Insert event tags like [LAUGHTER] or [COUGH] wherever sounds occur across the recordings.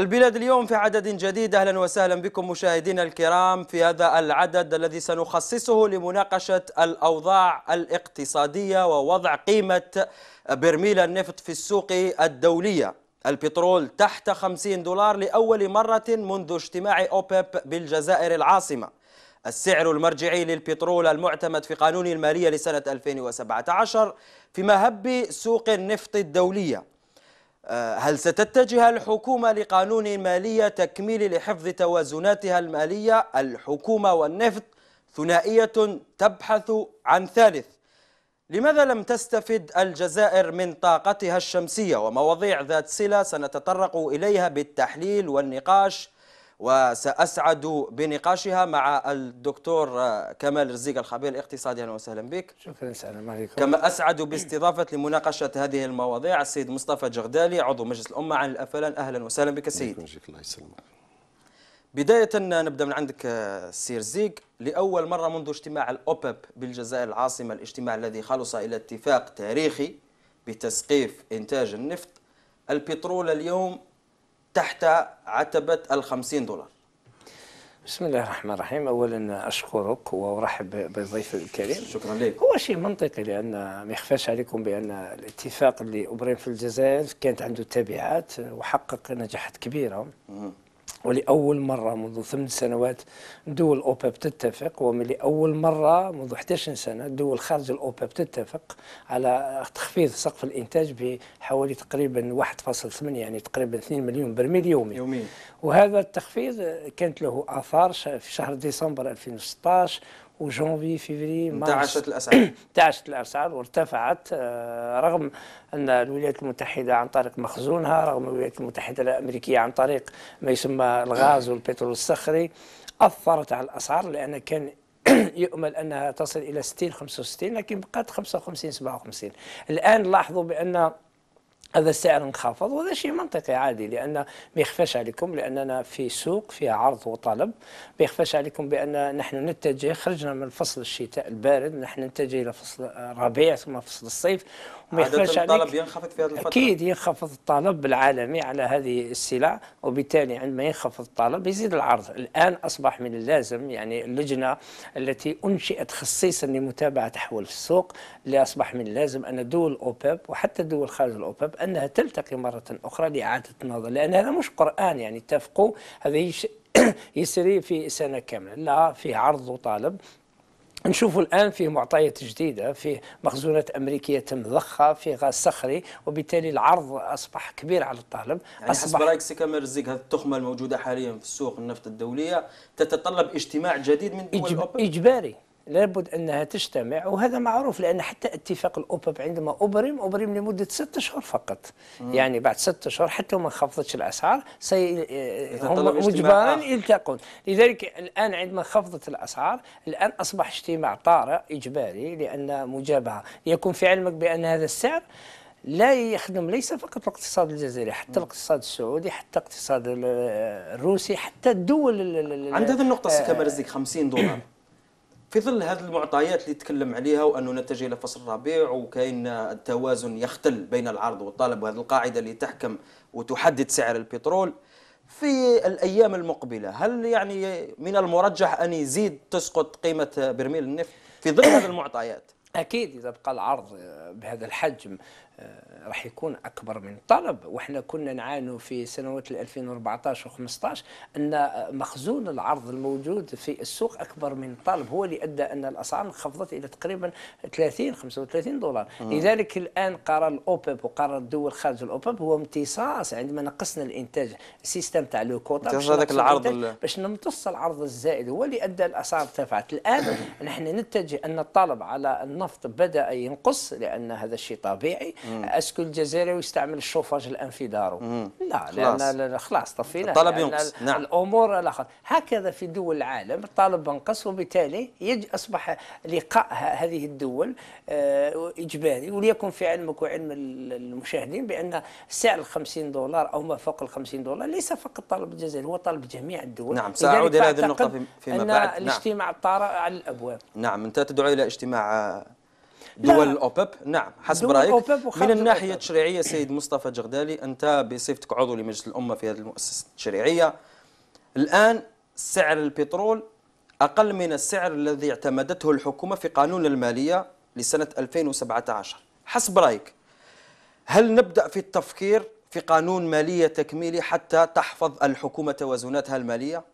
البلاد اليوم في عدد جديد أهلا وسهلا بكم مشاهدينا الكرام في هذا العدد الذي سنخصصه لمناقشة الأوضاع الاقتصادية ووضع قيمة برميل النفط في السوق الدولية البترول تحت 50 دولار لأول مرة منذ اجتماع أوبيب بالجزائر العاصمة السعر المرجعي للبترول المعتمد في قانون المالية لسنة 2017 في مهب سوق النفط الدولية آه، هل ستتجه الحكومة لقانون مالية تكميل لحفظ توازناتها المالية الحكومة والنفط ثنائية تبحث عن ثالث لماذا لم تستفد الجزائر من طاقتها الشمسية ومواضيع ذات صلة سنتطرق إليها بالتحليل والنقاش وسأسعد بنقاشها مع الدكتور كمال رزيق الخبير الاقتصادي أهلا وسهلا بك شكرا سلام عليكم كما أسعد باستضافة لمناقشة هذه المواضيع السيد مصطفى جغدالي عضو مجلس الأمة عن الأفلان أهلا وسهلا بك سيدي الله يسلمك بداية نبدأ من عندك سير زيغ لأول مرة منذ اجتماع الأوبب بالجزائر العاصمة الاجتماع الذي خلص إلى اتفاق تاريخي بتسقيف إنتاج النفط البترول اليوم تحت عتبة الخمسين دولار بسم الله الرحمن الرحيم اولا اشكرك وارحب بالضيف الكريم شكرا لك هو شيء منطقي لان ما يخفاش عليكم بان الاتفاق اللي ابرم في الجزائر كانت عنده تبعات وحقق نجاحات كبيره مم. ولأول مرة منذ ثمان سنوات دول أوباب تتفق ولأول مرة منذ 11 سنة دول خارج الأوباب تتفق على تخفيض سقف الإنتاج بحوالي تقريبا 1.8 يعني تقريبا 2 مليون برميل يومي يومي وهذا التخفيض كانت له آثار في شهر ديسمبر 2016 وجانفي فيفري انتعشت الاسعار انتعشت [CLEARS THROAT] الاسعار وارتفعت آه، رغم ان الولايات المتحده عن طريق مخزونها رغم الولايات المتحده الامريكيه عن طريق ما يسمى الغاز والبترول الصخري اثرت على الاسعار لان كان [CLEARS THROAT] يؤمل انها تصل الى 60 65 لكن بقات 55 57 الان لاحظوا بان هذا السعر انخفض وهذا شيء منطقي عادي لان ما يخفاش عليكم لاننا في سوق فيها عرض وطلب ما يخفاش عليكم بان نحن نتجه خرجنا من فصل الشتاء البارد نحن نتجه الى فصل الربيع ثم فصل الصيف ما يخفاش عليك الطلب ينخفض في هذه الفتره اكيد ينخفض الطلب العالمي على هذه السلع وبالتالي عندما ينخفض الطلب يزيد العرض الان اصبح من اللازم يعني اللجنه التي انشئت خصيصا لمتابعه أحوال السوق اللي اصبح من اللازم ان دول اوباب وحتى دول خارج الاوباب انها تلتقي مره اخرى لاعاده النظر لان هذا مش قران يعني اتفقوا هذا [COUGHS] يسري في سنه كامله لا فيه عرض وطالب نشوف الان فيه معطيات جديده فيه مخزونات امريكيه تم ضخها فيه غاز صخري وبالتالي العرض اصبح كبير على الطالب يعني أصبح حسب رايك سيكامير زيك هذه التخمه الموجوده حاليا في السوق النفط الدوليه تتطلب اجتماع جديد من دول إجب... اوبك اجباري لابد انها تجتمع وهذا معروف لان حتى اتفاق الاوبب عندما ابرم ابرم لمده ست اشهر فقط مم. يعني بعد ست اشهر حتى ما انخفضتش الاسعار سي هم مجبرا يلتقون لذلك الان عندما انخفضت الاسعار الان اصبح اجتماع طارئ اجباري لان مجابهه يكون في علمك بان هذا السعر لا يخدم ليس فقط الاقتصاد الجزائري حتى الاقتصاد السعودي حتى الاقتصاد الروسي حتى الدول عند هذه النقطه سي آه، كمال 50 دولار في ظل هذه المعطيات اللي تكلم عليها وانه نتجه الى فصل الربيع وكاين التوازن يختل بين العرض والطلب وهذه القاعده اللي تحكم وتحدد سعر البترول في الايام المقبله هل يعني من المرجح ان يزيد تسقط قيمه برميل النفط في ظل هذه المعطيات؟ اكيد اذا بقى العرض بهذا الحجم آه، راح يكون اكبر من الطلب وحنا كنا نعانوا في سنوات 2014 و15 ان مخزون العرض الموجود في السوق اكبر من الطلب هو اللي ادى ان الاسعار انخفضت الى تقريبا 30 35 دولار مم. لذلك الان قرار الاوبب وقرار الدول خارج الاوبب هو امتصاص عندما نقصنا الانتاج السيستم تاع لو كوتا باش, العرض باش نمتص العرض الزائد هو اللي ادى الاسعار ارتفعت الان [COUGHS] نحن نتجه ان الطلب على النفط بدا ينقص لان هذا الشيء طبيعي اسكو الجزائري يستعمل الشوفاج الان في داره لا نعم، لان خلاص طفينا الطلب ينقص نعم. الامور الاخر هكذا في دول العالم الطالب ينقص وبالتالي يج اصبح لقاء هذه الدول آه، اجباري وليكن في علمك وعلم المشاهدين بان سعر ال 50 دولار او ما فوق ال 50 دولار ليس فقط طالب الجزائري هو طالب جميع الدول نعم ساعود الى هذه النقطه فيما بعد نعم الاجتماع طار على الابواب نعم انت تدعو الى اجتماع دول الاوبب نعم حسب رايك من الناحيه التشريعيه سيد مصطفى جغدالي انت بصفتك عضو لمجلس الامه في هذه المؤسسه التشريعيه الان سعر البترول اقل من السعر الذي اعتمدته الحكومه في قانون الماليه لسنه 2017 حسب رايك هل نبدا في التفكير في قانون ماليه تكميلي حتى تحفظ الحكومه توازناتها الماليه أه،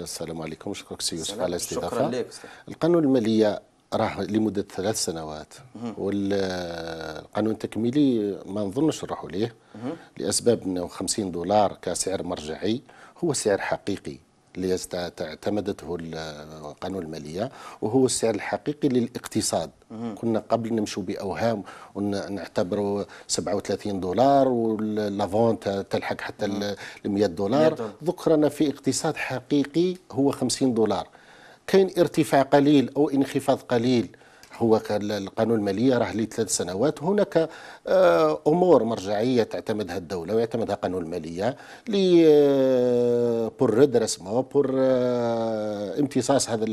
السلام عليكم شكرا سي يوسف على الاستضافه القانون الماليه راح لمده ثلاث سنوات والقانون التكميلي ما نظنش نروحوا ليه لاسباب انه 50 دولار كسعر مرجعي هو سعر حقيقي اللي اعتمدته قانون الماليه وهو السعر الحقيقي للاقتصاد كنا قبل نمشوا باوهام ونعتبروا 37 دولار واللافونت تلحق حتى ل 100 دولار ذكرنا في اقتصاد حقيقي هو 50 دولار كاين ارتفاع قليل او انخفاض قليل هو القانون المالية راه لي ثلاث سنوات هناك آه، أمور مرجعية تعتمدها الدولة ويعتمدها قانون المالية لي بور ردرس بور امتصاص هذا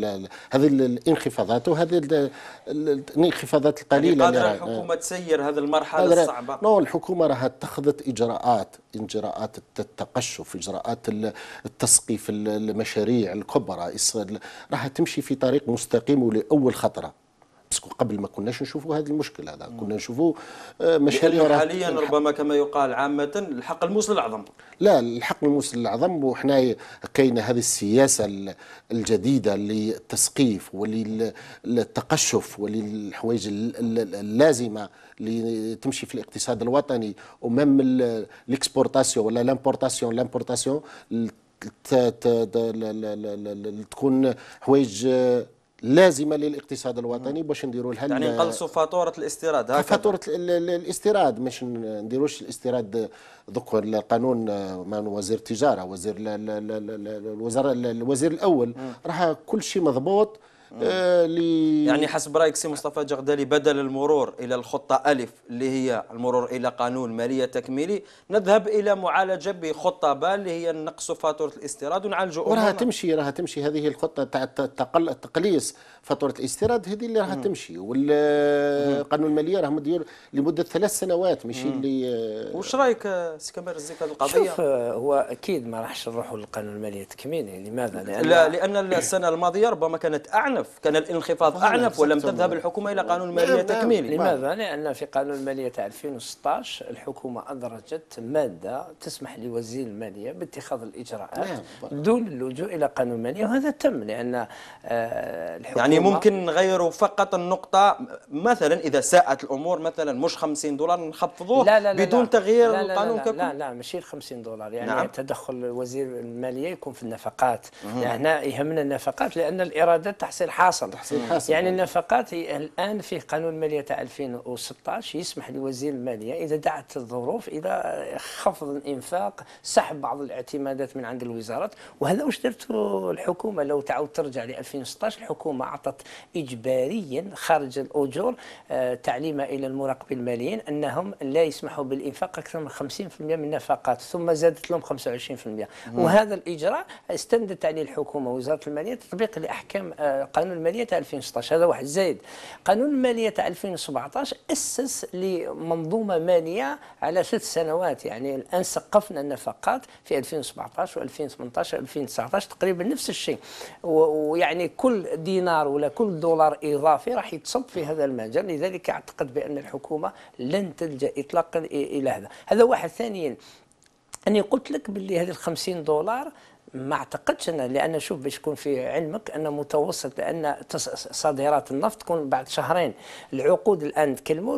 هذه الانخفاضات وهذه الانخفاضات القليلة يعني اللي يعني الحكومة تسير هذه المرحلة الصعبة نو الحكومة راها اتخذت إجراءات إجراءات التقشف إجراءات التسقيف المشاريع الكبرى راها تمشي في طريق مستقيم ولأول خطرة باسكو قبل ما كناش نشوفوا هذا المشكل هذا كنا نشوفوا آه، مشاريع حاليا ربما كما يقال عامه الحق الموصل الاعظم لا الحق الموصل الاعظم وحنا كاينه هذه السياسه الجديده للتسقيف وللتقشف وللحوايج اللازمه اللي تمشي في الاقتصاد الوطني ومام الاكسبورتاسيون ولا لامبورتاسيون لامبورتاسيون تكون حوايج لازمه للاقتصاد الوطني باش نديروا لها يعني نقلصوا فاتوره الاستيراد هكذا فاتوره الاستيراد مش نديروش الاستيراد دوك القانون من وزير التجاره وزير الوزاره الوزير الاول راه كل شيء مضبوط آه، يعني حسب رايك سي مصطفى جغدالي بدل المرور الى الخطه الف اللي هي المرور الى قانون ماليه تكميلي نذهب الى معالجه بخطه ب اللي هي نقص فاتوره الاستيراد ونعالجه وراها تمشي راها تمشي هذه الخطه تاع تقليص فاتوره الاستيراد هذه اللي راها تمشي والقانون الماليه راه مدير لمده ثلاث سنوات ماشي اللي آه، واش رايك آه، سي كمال الزيك هذه القضيه؟ شوف هو اكيد ما راحش نروحوا للقانون الماليه التكميلي لماذا؟ لان لا لان السنه الماضيه ربما كانت اعنى أعنف كان الانخفاض أعنف ولم تذهب الحكومة إلى نعم، قانون نعم، مالية نعم. تكميلي لماذا؟ لأن في قانون الماليه تاع 2016 الحكومة أدرجت مادة تسمح لوزير المالية باتخاذ الإجراءات دون اللجوء إلى قانون مالية وهذا تم لأن آه، الحكومة يعني ممكن نغيروا فقط النقطة مثلا إذا ساءت الأمور مثلا مش 50 دولار نخفضوه لا لا لا بدون تغيير لا لا القانون لا لا لا ماشي 50 دولار يعني نعم. تدخل وزير المالية يكون في النفقات هنا يهمنا النفقات لأن الإيرادات تحصل تحصيل حاصل تحصيل حاصل يعني النفقات الان في قانون الماليه تاع 2016 يسمح لوزير الماليه اذا دعت الظروف الى خفض الانفاق سحب بعض الاعتمادات من عند الوزارات وهذا واش دارت الحكومه لو تعود ترجع ل 2016 الحكومه اعطت اجباريا خارج الاجور آه، تعليمه الى المراقبين الماليين انهم لا يسمحوا بالانفاق اكثر من 50% من النفقات ثم زادت لهم 25% وهذا الاجراء استندت عليه الحكومه وزاره الماليه تطبيق لاحكام آه، قانون المالية تاع 2016 هذا واحد زايد قانون المالية تاع 2017 أسس لمنظومة مالية على ثلاث سنوات يعني الآن سقفنا النفقات في 2017 و2018 و2019 تقريبا نفس الشيء ويعني كل دينار ولا كل دولار إضافي راح يتصب في هذا المجال لذلك أعتقد بأن الحكومة لن تلجأ إطلاقا إلى هذا هذا واحد ثانيا أني قلت لك باللي هذه ال 50 دولار ما اعتقدش انا لان شوف باش يكون في علمك ان متوسط لان صادرات النفط تكون بعد شهرين العقود الان تكلموا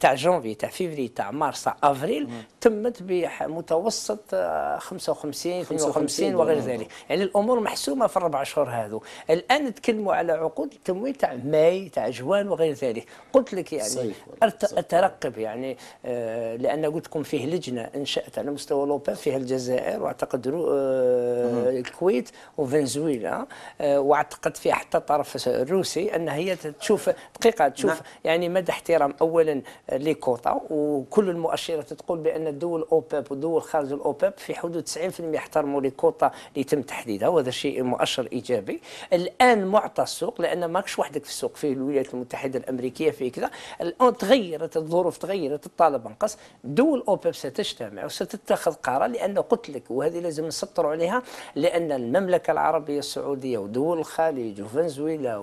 تاع جونفي تاع فيفري تاع مارس تاع افريل تمت بمتوسط 55 52 وغير ذلك يعني الامور محسومه في الاربع اشهر هذو الان نتكلموا على عقود التمويل تاع ماي تاع جوان وغير ذلك قلت لك يعني اترقب يعني آه، لان قلت لكم فيه لجنه انشات على مستوى لوبا فيها الجزائر واعتقد آه، آه، الكويت وفنزويلا آه، واعتقد فيها حتى الطرف الروسي ان هي تشوف دقيقه تشوف نعم. يعني مدى احترام اولا لكوطا وكل المؤشرات تقول بان الدول اوباب ودول خارج الاوباب في حدود 90% يحترموا لكوطا اللي تم تحديدها وهذا شيء مؤشر ايجابي الان معطى السوق لان ماكش وحدك في السوق في الولايات المتحده الامريكيه في كذا الان تغيرت الظروف تغيرت الطلب انقص دول اوباب ستجتمع وستتخذ قرار لان قلت لك وهذه لازم نسطروا عليها لأن المملكة العربية السعودية ودول الخليج وفنزويلا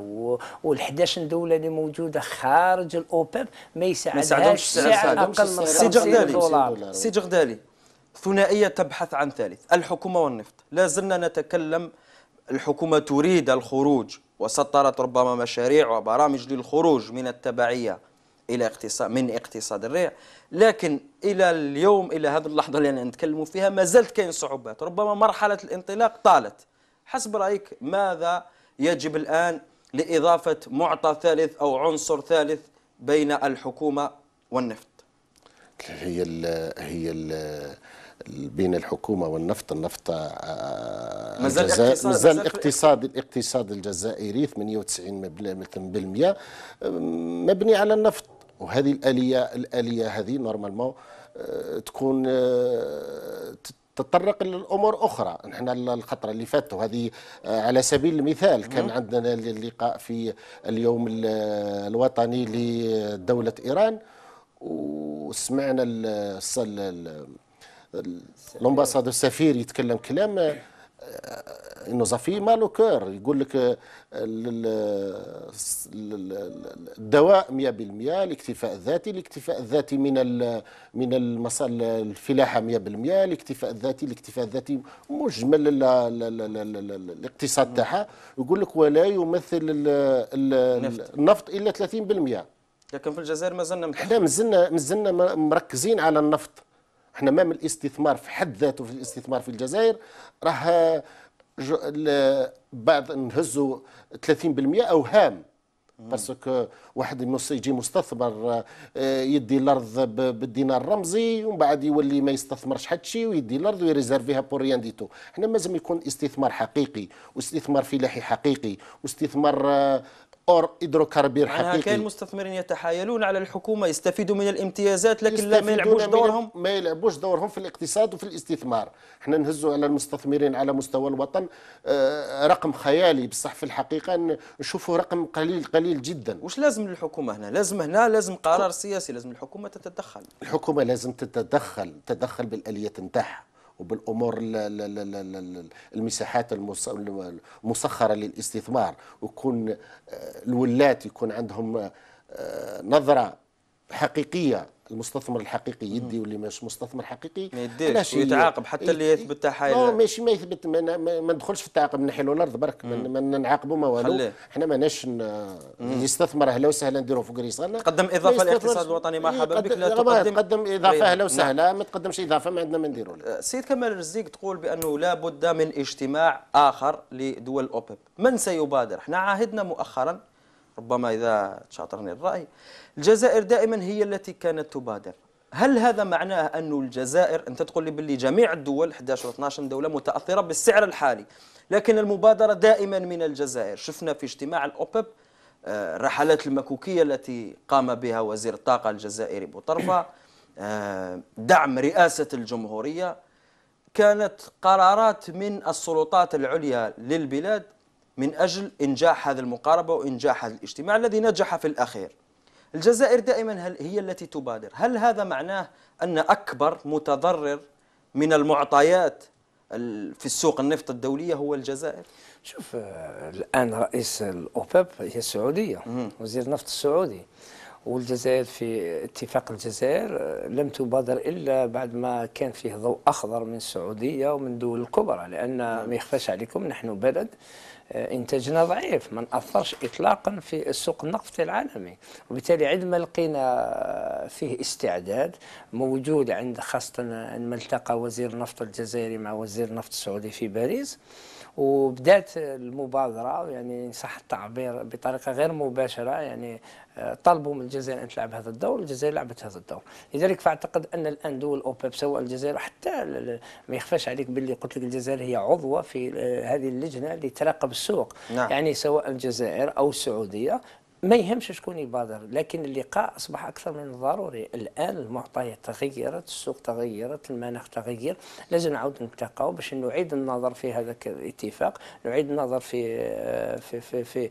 وال11 دولة اللي موجودة خارج الأوبب ما يساعدهمش سعر أقل من 50 دولار سي جغدالي ثنائية تبحث عن ثالث الحكومة والنفط لا زلنا نتكلم الحكومة تريد الخروج وسطرت ربما مشاريع وبرامج للخروج من التبعية الى اقتصاد من اقتصاد الريع لكن الى اليوم الى هذه اللحظه اللي نتكلم فيها ما زالت كاين صعوبات ربما مرحله الانطلاق طالت حسب رايك ماذا يجب الان لاضافه معطى ثالث او عنصر ثالث بين الحكومه والنفط هي الـ هي الـ بين الحكومة والنفط النفط مازال مازال الاقتصاد الاقتصاد الجزائري 98% آه، مبني على النفط وهذه الاليه الاليه هذه نورمالمون آه، تكون آه، تتطرق لامور اخرى نحن الخطره اللي فاتت وهذه آه، على سبيل المثال كان نعم. عندنا اللقاء في اليوم الوطني لدوله ايران وسمعنا الامباسادور السفير يتكلم كلام انه زافي ما له كير يقول لك آه، الدواء 100% الاكتفاء الذاتي الاكتفاء الذاتي من من الفلاحه 100% الاكتفاء الذاتي الاكتفاء الذاتي مجمل الاقتصاد تاعها يقول لك ولا يمثل النفط الا 30% لكن في الجزائر ما زلنا احنا مازلنا مازلنا مركزين على النفط احنا ما من الاستثمار في حد ذاته في الاستثمار في الجزائر راه بعض نهزوا 30% اوهام باسكو واحد يجي مستثمر آه، يدي الارض بالدينار الرمزي ومن بعد يولي ما يستثمرش حتى شيء ويدي الارض ويريزرفيها بور ريان تو حنا لازم يكون استثمار حقيقي واستثمار فلاحي حقيقي واستثمار آه، اور هيدروكربير حقيقي يعني مستثمرين يتحايلون على الحكومه يستفيدوا من الامتيازات لكن لا ما يلعبوش دورهم ما يلعبوش دورهم في الاقتصاد وفي الاستثمار احنا نهزوا على المستثمرين على مستوى الوطن آه، رقم خيالي بصح في الحقيقه نشوفوا رقم قليل قليل جدا واش لازم للحكومه هنا لازم هنا لازم قرار سياسي لازم الحكومه تتدخل الحكومه لازم تتدخل تتدخل بالاليات نتاعها وبالامور المساحات المسخره للاستثمار ويكون آه، الولات يكون عندهم آه، نظره حقيقيه المستثمر الحقيقي يدي واللي مش مستثمر حقيقي ما يديش ويتعاقب حتى اللي يثبت إيه، لا ماشي ما يثبت ما, ما ندخلش في التعاقب نحيلو الارض برك ما نعاقبو ما والو حنا ماناش يستثمر اهلا وسهلا نديرو فوق ريسنا تقدم اضافه للاقتصاد الوطني مرحبا إيه، بك لا تقدم تقدم اضافه إيه، اهلا وسهلا نعم. ما تقدمش اضافه ما عندنا ما نديرو السيد أه، كمال الرزيق تقول بانه لا بد من اجتماع اخر لدول اوبك من سيبادر؟ احنا عاهدنا مؤخرا ربما إذا تشاطرني الرأي الجزائر دائما هي التي كانت تبادر هل هذا معناه أن الجزائر أنت تقول لي باللي جميع الدول 11 و 12 دولة متأثرة بالسعر الحالي لكن المبادرة دائما من الجزائر شفنا في اجتماع الأوبب آه، رحلات المكوكية التي قام بها وزير الطاقة الجزائري بوطرفة آه، دعم رئاسة الجمهورية كانت قرارات من السلطات العليا للبلاد من أجل إنجاح هذه المقاربة وإنجاح هذا الاجتماع الذي نجح في الأخير الجزائر دائما هي التي تبادر هل هذا معناه أن أكبر متضرر من المعطيات في السوق النفط الدولية هو الجزائر شوف آه، الآن رئيس الأوباب هي السعودية وزير النفط السعودي والجزائر في اتفاق الجزائر آه، لم تبادر الا بعد ما كان فيه ضوء اخضر من السعوديه ومن دول الكبرى لان ما يخفاش عليكم نحن بلد آه، انتاجنا ضعيف ما ناثرش اطلاقا في السوق النفطي العالمي وبالتالي عندما لقينا آه، فيه استعداد موجود عند خاصه عندما التقى وزير النفط الجزائري مع وزير النفط السعودي في باريس وبدات المبادره يعني ان صح التعبير بطريقه غير مباشره يعني آه، طلبوا من الجزائر ان تلعب هذا الدور الجزائر لعبت هذا الدور لذلك فاعتقد ان الان دول اوبيب سواء الجزائر حتى ما يخفاش عليك باللي قلت لك الجزائر هي عضوه في آه، هذه اللجنه اللي تراقب السوق نعم. يعني سواء الجزائر او السعوديه ما يهمش شكون يبادر لكن اللقاء أصبح أكثر من ضروري الآن المعطيات تغيرت السوق تغيرت المناخ تغير لازم نعاود نتلاقاو باش نعيد النظر في هذاك الاتفاق نعيد النظر في آه، في في, في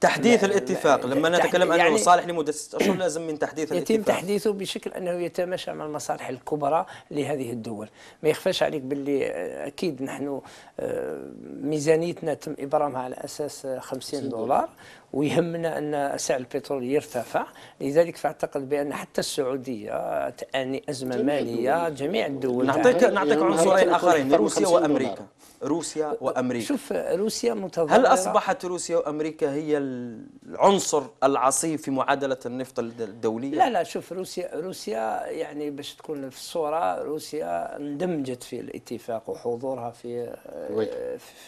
تحديث الاتفاق لما نتكلم يعني انه صالح لمده ست اشهر لازم من تحديث الاتفاق يتم تحديثه بشكل انه يتماشى مع المصالح الكبرى لهذه الدول ما يخفاش عليك باللي آه، اكيد نحن آه، ميزانيتنا تم ابرامها على اساس 50 دولار ويهمنا أن سعر البترول يرتفع لذلك فأعتقد بأن حتى السعودية تعاني أزمة جميع مالية دول. جميع الدول نعطيك نعطيك عنصرين آخرين روسيا وأمريكا روسيا أه، وأمريكا شوف روسيا متضررة هل أصبحت روسيا وأمريكا هي العنصر العصيب في معادلة النفط الدولية؟ لا لا شوف روسيا روسيا يعني باش تكون في الصورة روسيا اندمجت في الاتفاق وحضورها في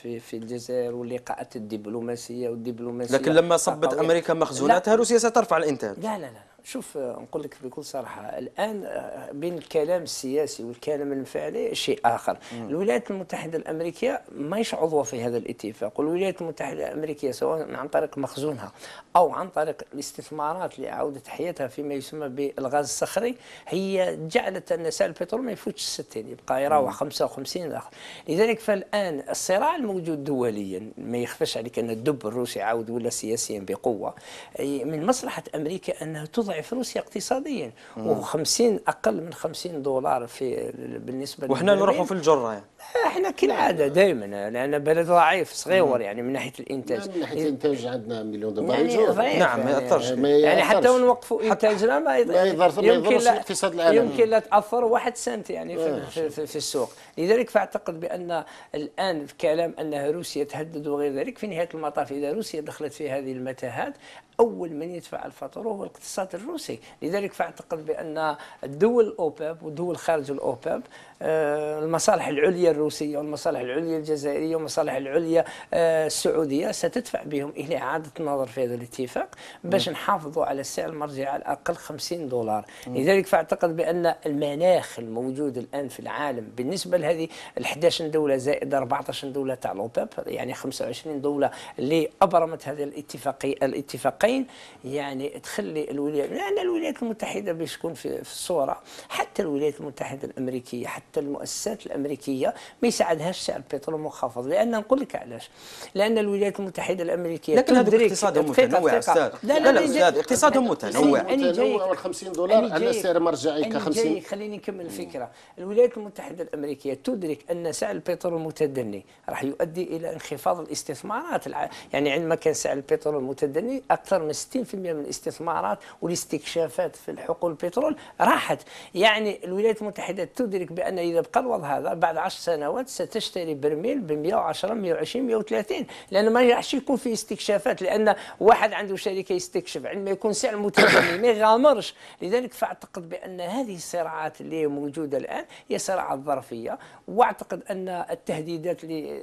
في في الجزائر واللقاءات الدبلوماسية والدبلوماسية لكن لما صبت أمريكا مخزوناتها روسيا سترفع الإنتاج لا لا لا شوف آه، نقول لك بكل صراحه الان آه، بين الكلام السياسي والكلام الفعلي شيء اخر مم. الولايات المتحده الامريكيه ماهيش عضوه في هذا الاتفاق والولايات المتحده الامريكيه سواء عن طريق مخزونها او عن طريق الاستثمارات لعوده حياتها فيما يسمى بالغاز الصخري هي جعلت ان سعر البترول ما يفوتش 60 يبقى يراوح 55 الاخر لذلك فالان الصراع الموجود دوليا ما يخفاش عليك ان الدب الروسي عاود ولا سياسيا بقوه من مصلحه امريكا انها تضع ضعيف روسيا اقتصاديا و50 اقل من 50 دولار في بالنسبه وحنا نروحوا في الجره يعني آه، احنا كالعاده دائما لان بلد ضعيف صغير يعني من ناحيه الانتاج من ناحيه الانتاج عندنا مليون دولار يعني ضعيف يعني. نعم ما ياثرش يعني, يعني, حتى ونوقفوا نوقفوا انتاجنا ما يضرش ما لا اقتصاد يمكن لا تاثر واحد سنت يعني في, آه. في, في, في السوق لذلك فاعتقد بان الان كلام انها روسيا تهدد وغير ذلك في نهايه المطاف اذا روسيا دخلت في هذه المتاهات أول من يدفع الفاتورة هو الاقتصاد الروسي لذلك فأعتقد بأن الدول الأوباب ودول خارج الأوباب آه، المصالح العليا الروسية والمصالح العليا الجزائرية والمصالح العليا آه، السعودية ستدفع بهم إلى إعادة النظر في هذا الاتفاق باش نعم. نحافظوا على السعر المرجعي على الأقل 50 دولار نعم. لذلك فأعتقد بأن المناخ الموجود الآن في العالم بالنسبة لهذه 11 دولة زائد 14 دولة تاع لوباب يعني 25 دولة اللي أبرمت هذا الاتفاقي الاتفاقين يعني تخلي الولايات لأن الولايات المتحدة باش تكون في الصورة حتى الولايات المتحدة الأمريكية حتى حتى المؤسسات الامريكيه ما يساعدهاش سعر البترول المنخفض لان نقول لك علاش لان الولايات المتحده الامريكيه لكن هذا اقتصاد متنوع استاذ لا لا, لا استاذ اقتصاد متنوع متنوع 50 دولار على سعر مرجعي ك 50 خليني نكمل الفكره الولايات المتحده الامريكيه تدرك ان سعر البترول المتدني راح يؤدي الى انخفاض الاستثمارات يعني عندما كان سعر البترول المتدني اكثر من 60% من الاستثمارات والاستكشافات في الحقول البترول راحت يعني الولايات المتحده تدرك بان إذا بقى الوضع هذا بعد 10 سنوات ستشتري برميل ب 110 120 130 لأن ما راحش يكون في استكشافات لأن واحد عنده شركة يستكشف عندما يكون سعر متزامن ما يغامرش لذلك فأعتقد بأن هذه الصراعات اللي موجودة الآن هي صراعات ظرفية وأعتقد أن التهديدات اللي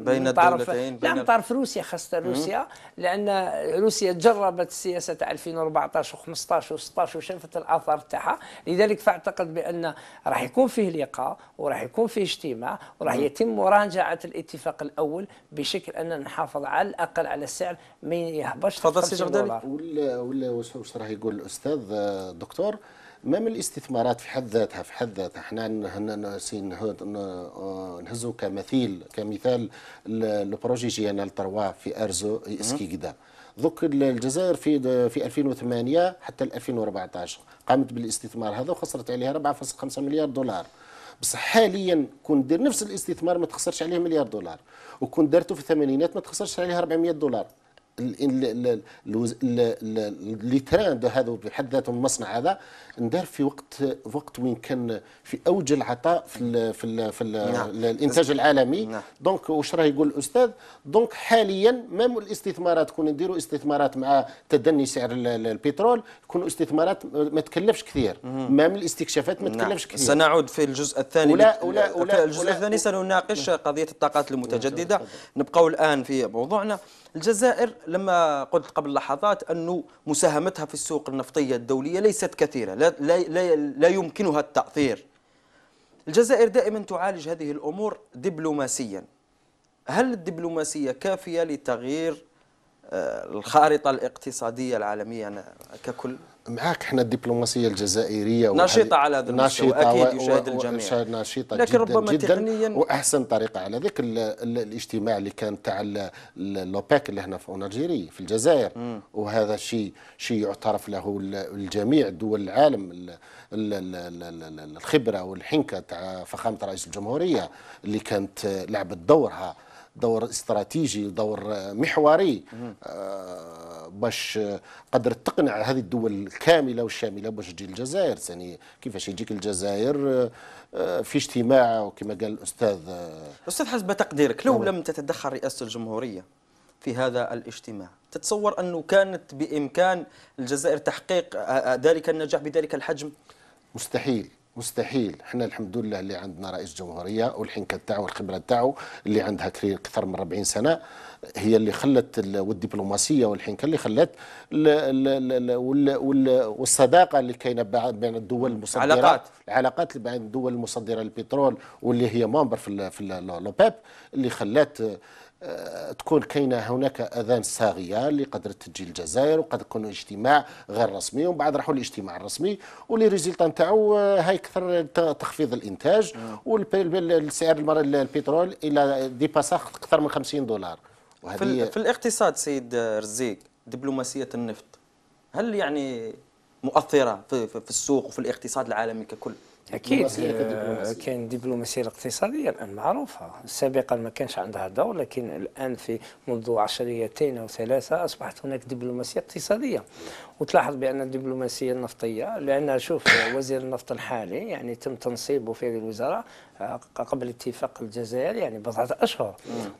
بين الدولتين بين نعم طرف روسيا خاصة روسيا لأن روسيا جربت السياسة تاع 2014 و15 و16 وشافت الآثار تاعها لذلك فأعتقد بأن راح يكون فيه لقاء وراح يكون فيه اجتماع وراح يتم مراجعة الاتفاق الأول بشكل أن نحافظ على الأقل على السعر ما يهبطش تفضل سي جرداني ولا ولا واش راح يقول الأستاذ الدكتور آه، مام الاستثمارات في حد ذاتها في حد ذاتها احنا نهزو كمثيل كمثال البروجي جيانال تروا في ارزو اسكيكدا دوك الجزائر في في 2008 حتى 2014 قامت بالاستثمار هذا وخسرت عليها 4.5 مليار دولار بصح حاليا كون دير نفس الاستثمار ما تخسرش عليه مليار دولار وكون دارته في الثمانينات ما تخسرش عليها 400 دولار لي تران هذا بحد ذاته المصنع هذا ندار في وقت وقت وين كان في اوج العطاء في الـ في الـ في الـ نعم. الانتاج نعم. العالمي نعم. دونك واش راه يقول الاستاذ دونك حاليا مام الاستثمارات كون نديروا استثمارات مع تدني سعر البترول يكون استثمارات ما تكلفش كثير مام الاستكشافات ما نعم. تكلفش كثير سنعود في الجزء الثاني ولا ولا ولا الجزء الثاني سنناقش نعم. قضيه الطاقات المتجدده نبقاو الان في موضوعنا الجزائر لما قلت قبل لحظات أن مساهمتها في السوق النفطية الدولية ليست كثيرة لا, لا, لا, يمكنها التأثير الجزائر دائما تعالج هذه الأمور دبلوماسيا هل الدبلوماسية كافية لتغيير آه، الخارطة الاقتصادية العالمية ككل؟ معاك احنا الدبلوماسيه الجزائريه نشيطه على هذا المستوى اكيد يشاهد الجميع نشيطه لكن جدا ربما جدا تقنيا واحسن طريقه على ذاك الاجتماع اللي كان تاع لوبيك اللي هنا في الجيري في الجزائر مم. وهذا شيء شيء يعترف له الجميع دول العالم الخبره والحنكه تاع فخامه رئيس الجمهوريه اللي كانت لعبت دورها دور استراتيجي دور محوري آه، باش قدر تقنع هذه الدول الكامله والشامله باش تجي الجزائر يعني كيفاش يجيك الجزائر آه، في اجتماع وكما قال الاستاذ آه، استاذ حسب تقديرك لو نعم. لم تتدخل رئاسه الجمهوريه في هذا الاجتماع تتصور انه كانت بامكان الجزائر تحقيق آه، ذلك النجاح بذلك الحجم مستحيل مستحيل احنا الحمد لله اللي عندنا رئيس جمهوريه والحنكه تاعو والخبره تاعو اللي عندها كثير اكثر من 40 سنه هي اللي خلت والدبلوماسيه والحنكه اللي خلت والصداقه اللي كاينه بين الدول المصدره علاقات العلاقات بين الدول المصدره للبترول واللي هي مامبر في لوبيب اللي خلات آه، تكون كاينه هناك اذان صاغيه اللي قدرت تجي الجزائر وقد يكون اجتماع غير رسمي ومن بعد راحوا الاجتماع الرسمي ولي ريزلت نتاعو آه، هاي كثر تخفيض الانتاج آه. والسعر البترول الى ديباسا اكثر من 50 دولار وهذه في, في الاقتصاد سيد رزيق دبلوماسيه النفط هل يعني مؤثره في, في السوق وفي الاقتصاد العالمي ككل؟ اكيد آه، كاين دبلوماسيه الاقتصاديه الان معروفه سابقا ما كانش عندها دور لكن الان في منذ عشريتين او ثلاثه اصبحت هناك دبلوماسيه اقتصاديه وتلاحظ بان الدبلوماسيه النفطيه لان شوف [COUGHS] وزير النفط الحالي يعني تم تنصيبه في الوزاره آه، قبل اتفاق الجزائر يعني بضعه اشهر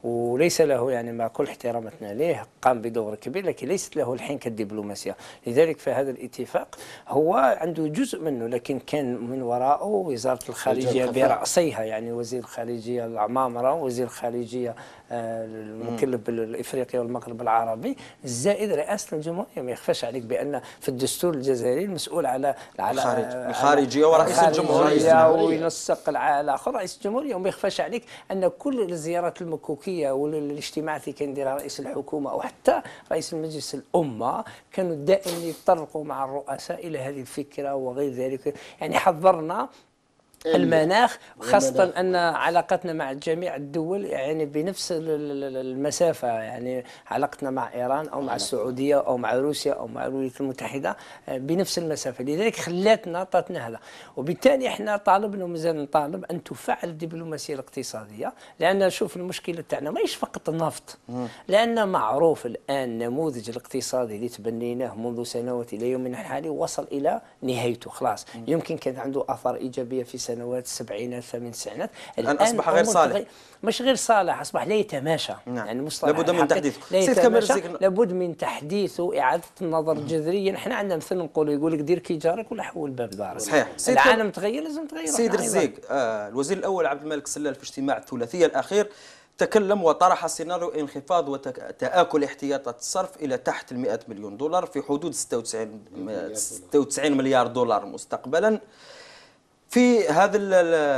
وليس له يعني مع كل احتراماتنا ليه قام بدور كبير لكن ليست له الحين كالدبلوماسيه لذلك فهذا الاتفاق هو عنده جزء منه لكن كان من وراءه وزاره الخارجيه براسيها يعني وزير الخارجيه العمامره وزير الخارجيه المكلف آه، بالافريقيا والمغرب العربي الزائد رئاسه الجمهوريه ما يخفاش عليك بان في الدستور الجزائري المسؤول على على آه، الخارجيه ورئيس الجمهوريه وينسق الاخر رئيس الجمهوريه وما يخفاش عليك ان كل الزيارات المكوكيه والاجتماعات اللي كنديرها رئيس الحكومه او حتى رئيس المجلس الامه كانوا دائما يتطرقوا مع الرؤساء الى هذه الفكره وغير ذلك يعني حذرنا آه، المناخ خاصة أن علاقتنا مع جميع الدول يعني بنفس المسافة يعني علاقتنا مع إيران أو مع السعودية أو مع روسيا أو مع الولايات المتحدة آه، بنفس المسافة لذلك خلاتنا طاتنا هذا وبالتالي احنا طالبنا ومازال نطالب أن تفعل الدبلوماسية الاقتصادية لأن شوف المشكلة تاعنا ماهيش فقط النفط لأن معروف الآن النموذج الاقتصادي اللي تبنيناه منذ سنوات إلى يومنا الحالي وصل إلى نهايته خلاص يمكن كان عنده آثار إيجابية في السنوات السبعينات الثمانينات التسعينات الان اصبح غير صالح مش غير صالح اصبح لا يتماشى نعم. يعني مصطلح لابد من تحديثه لابد من تحديثه اعاده النظر جذريا احنا عندنا مثل نقول يقول لك دير كي جارك ولا حول باب دارك صحيح العالم تغير لازم تغير سيد رزيق آه الوزير الاول عبد الملك سلال في اجتماع الثلاثيه الاخير تكلم وطرح سيناريو انخفاض وتآكل احتياطات الصرف إلى تحت ال 100 مليون دولار في حدود 96 96 مليار دولار مستقبلا في هذا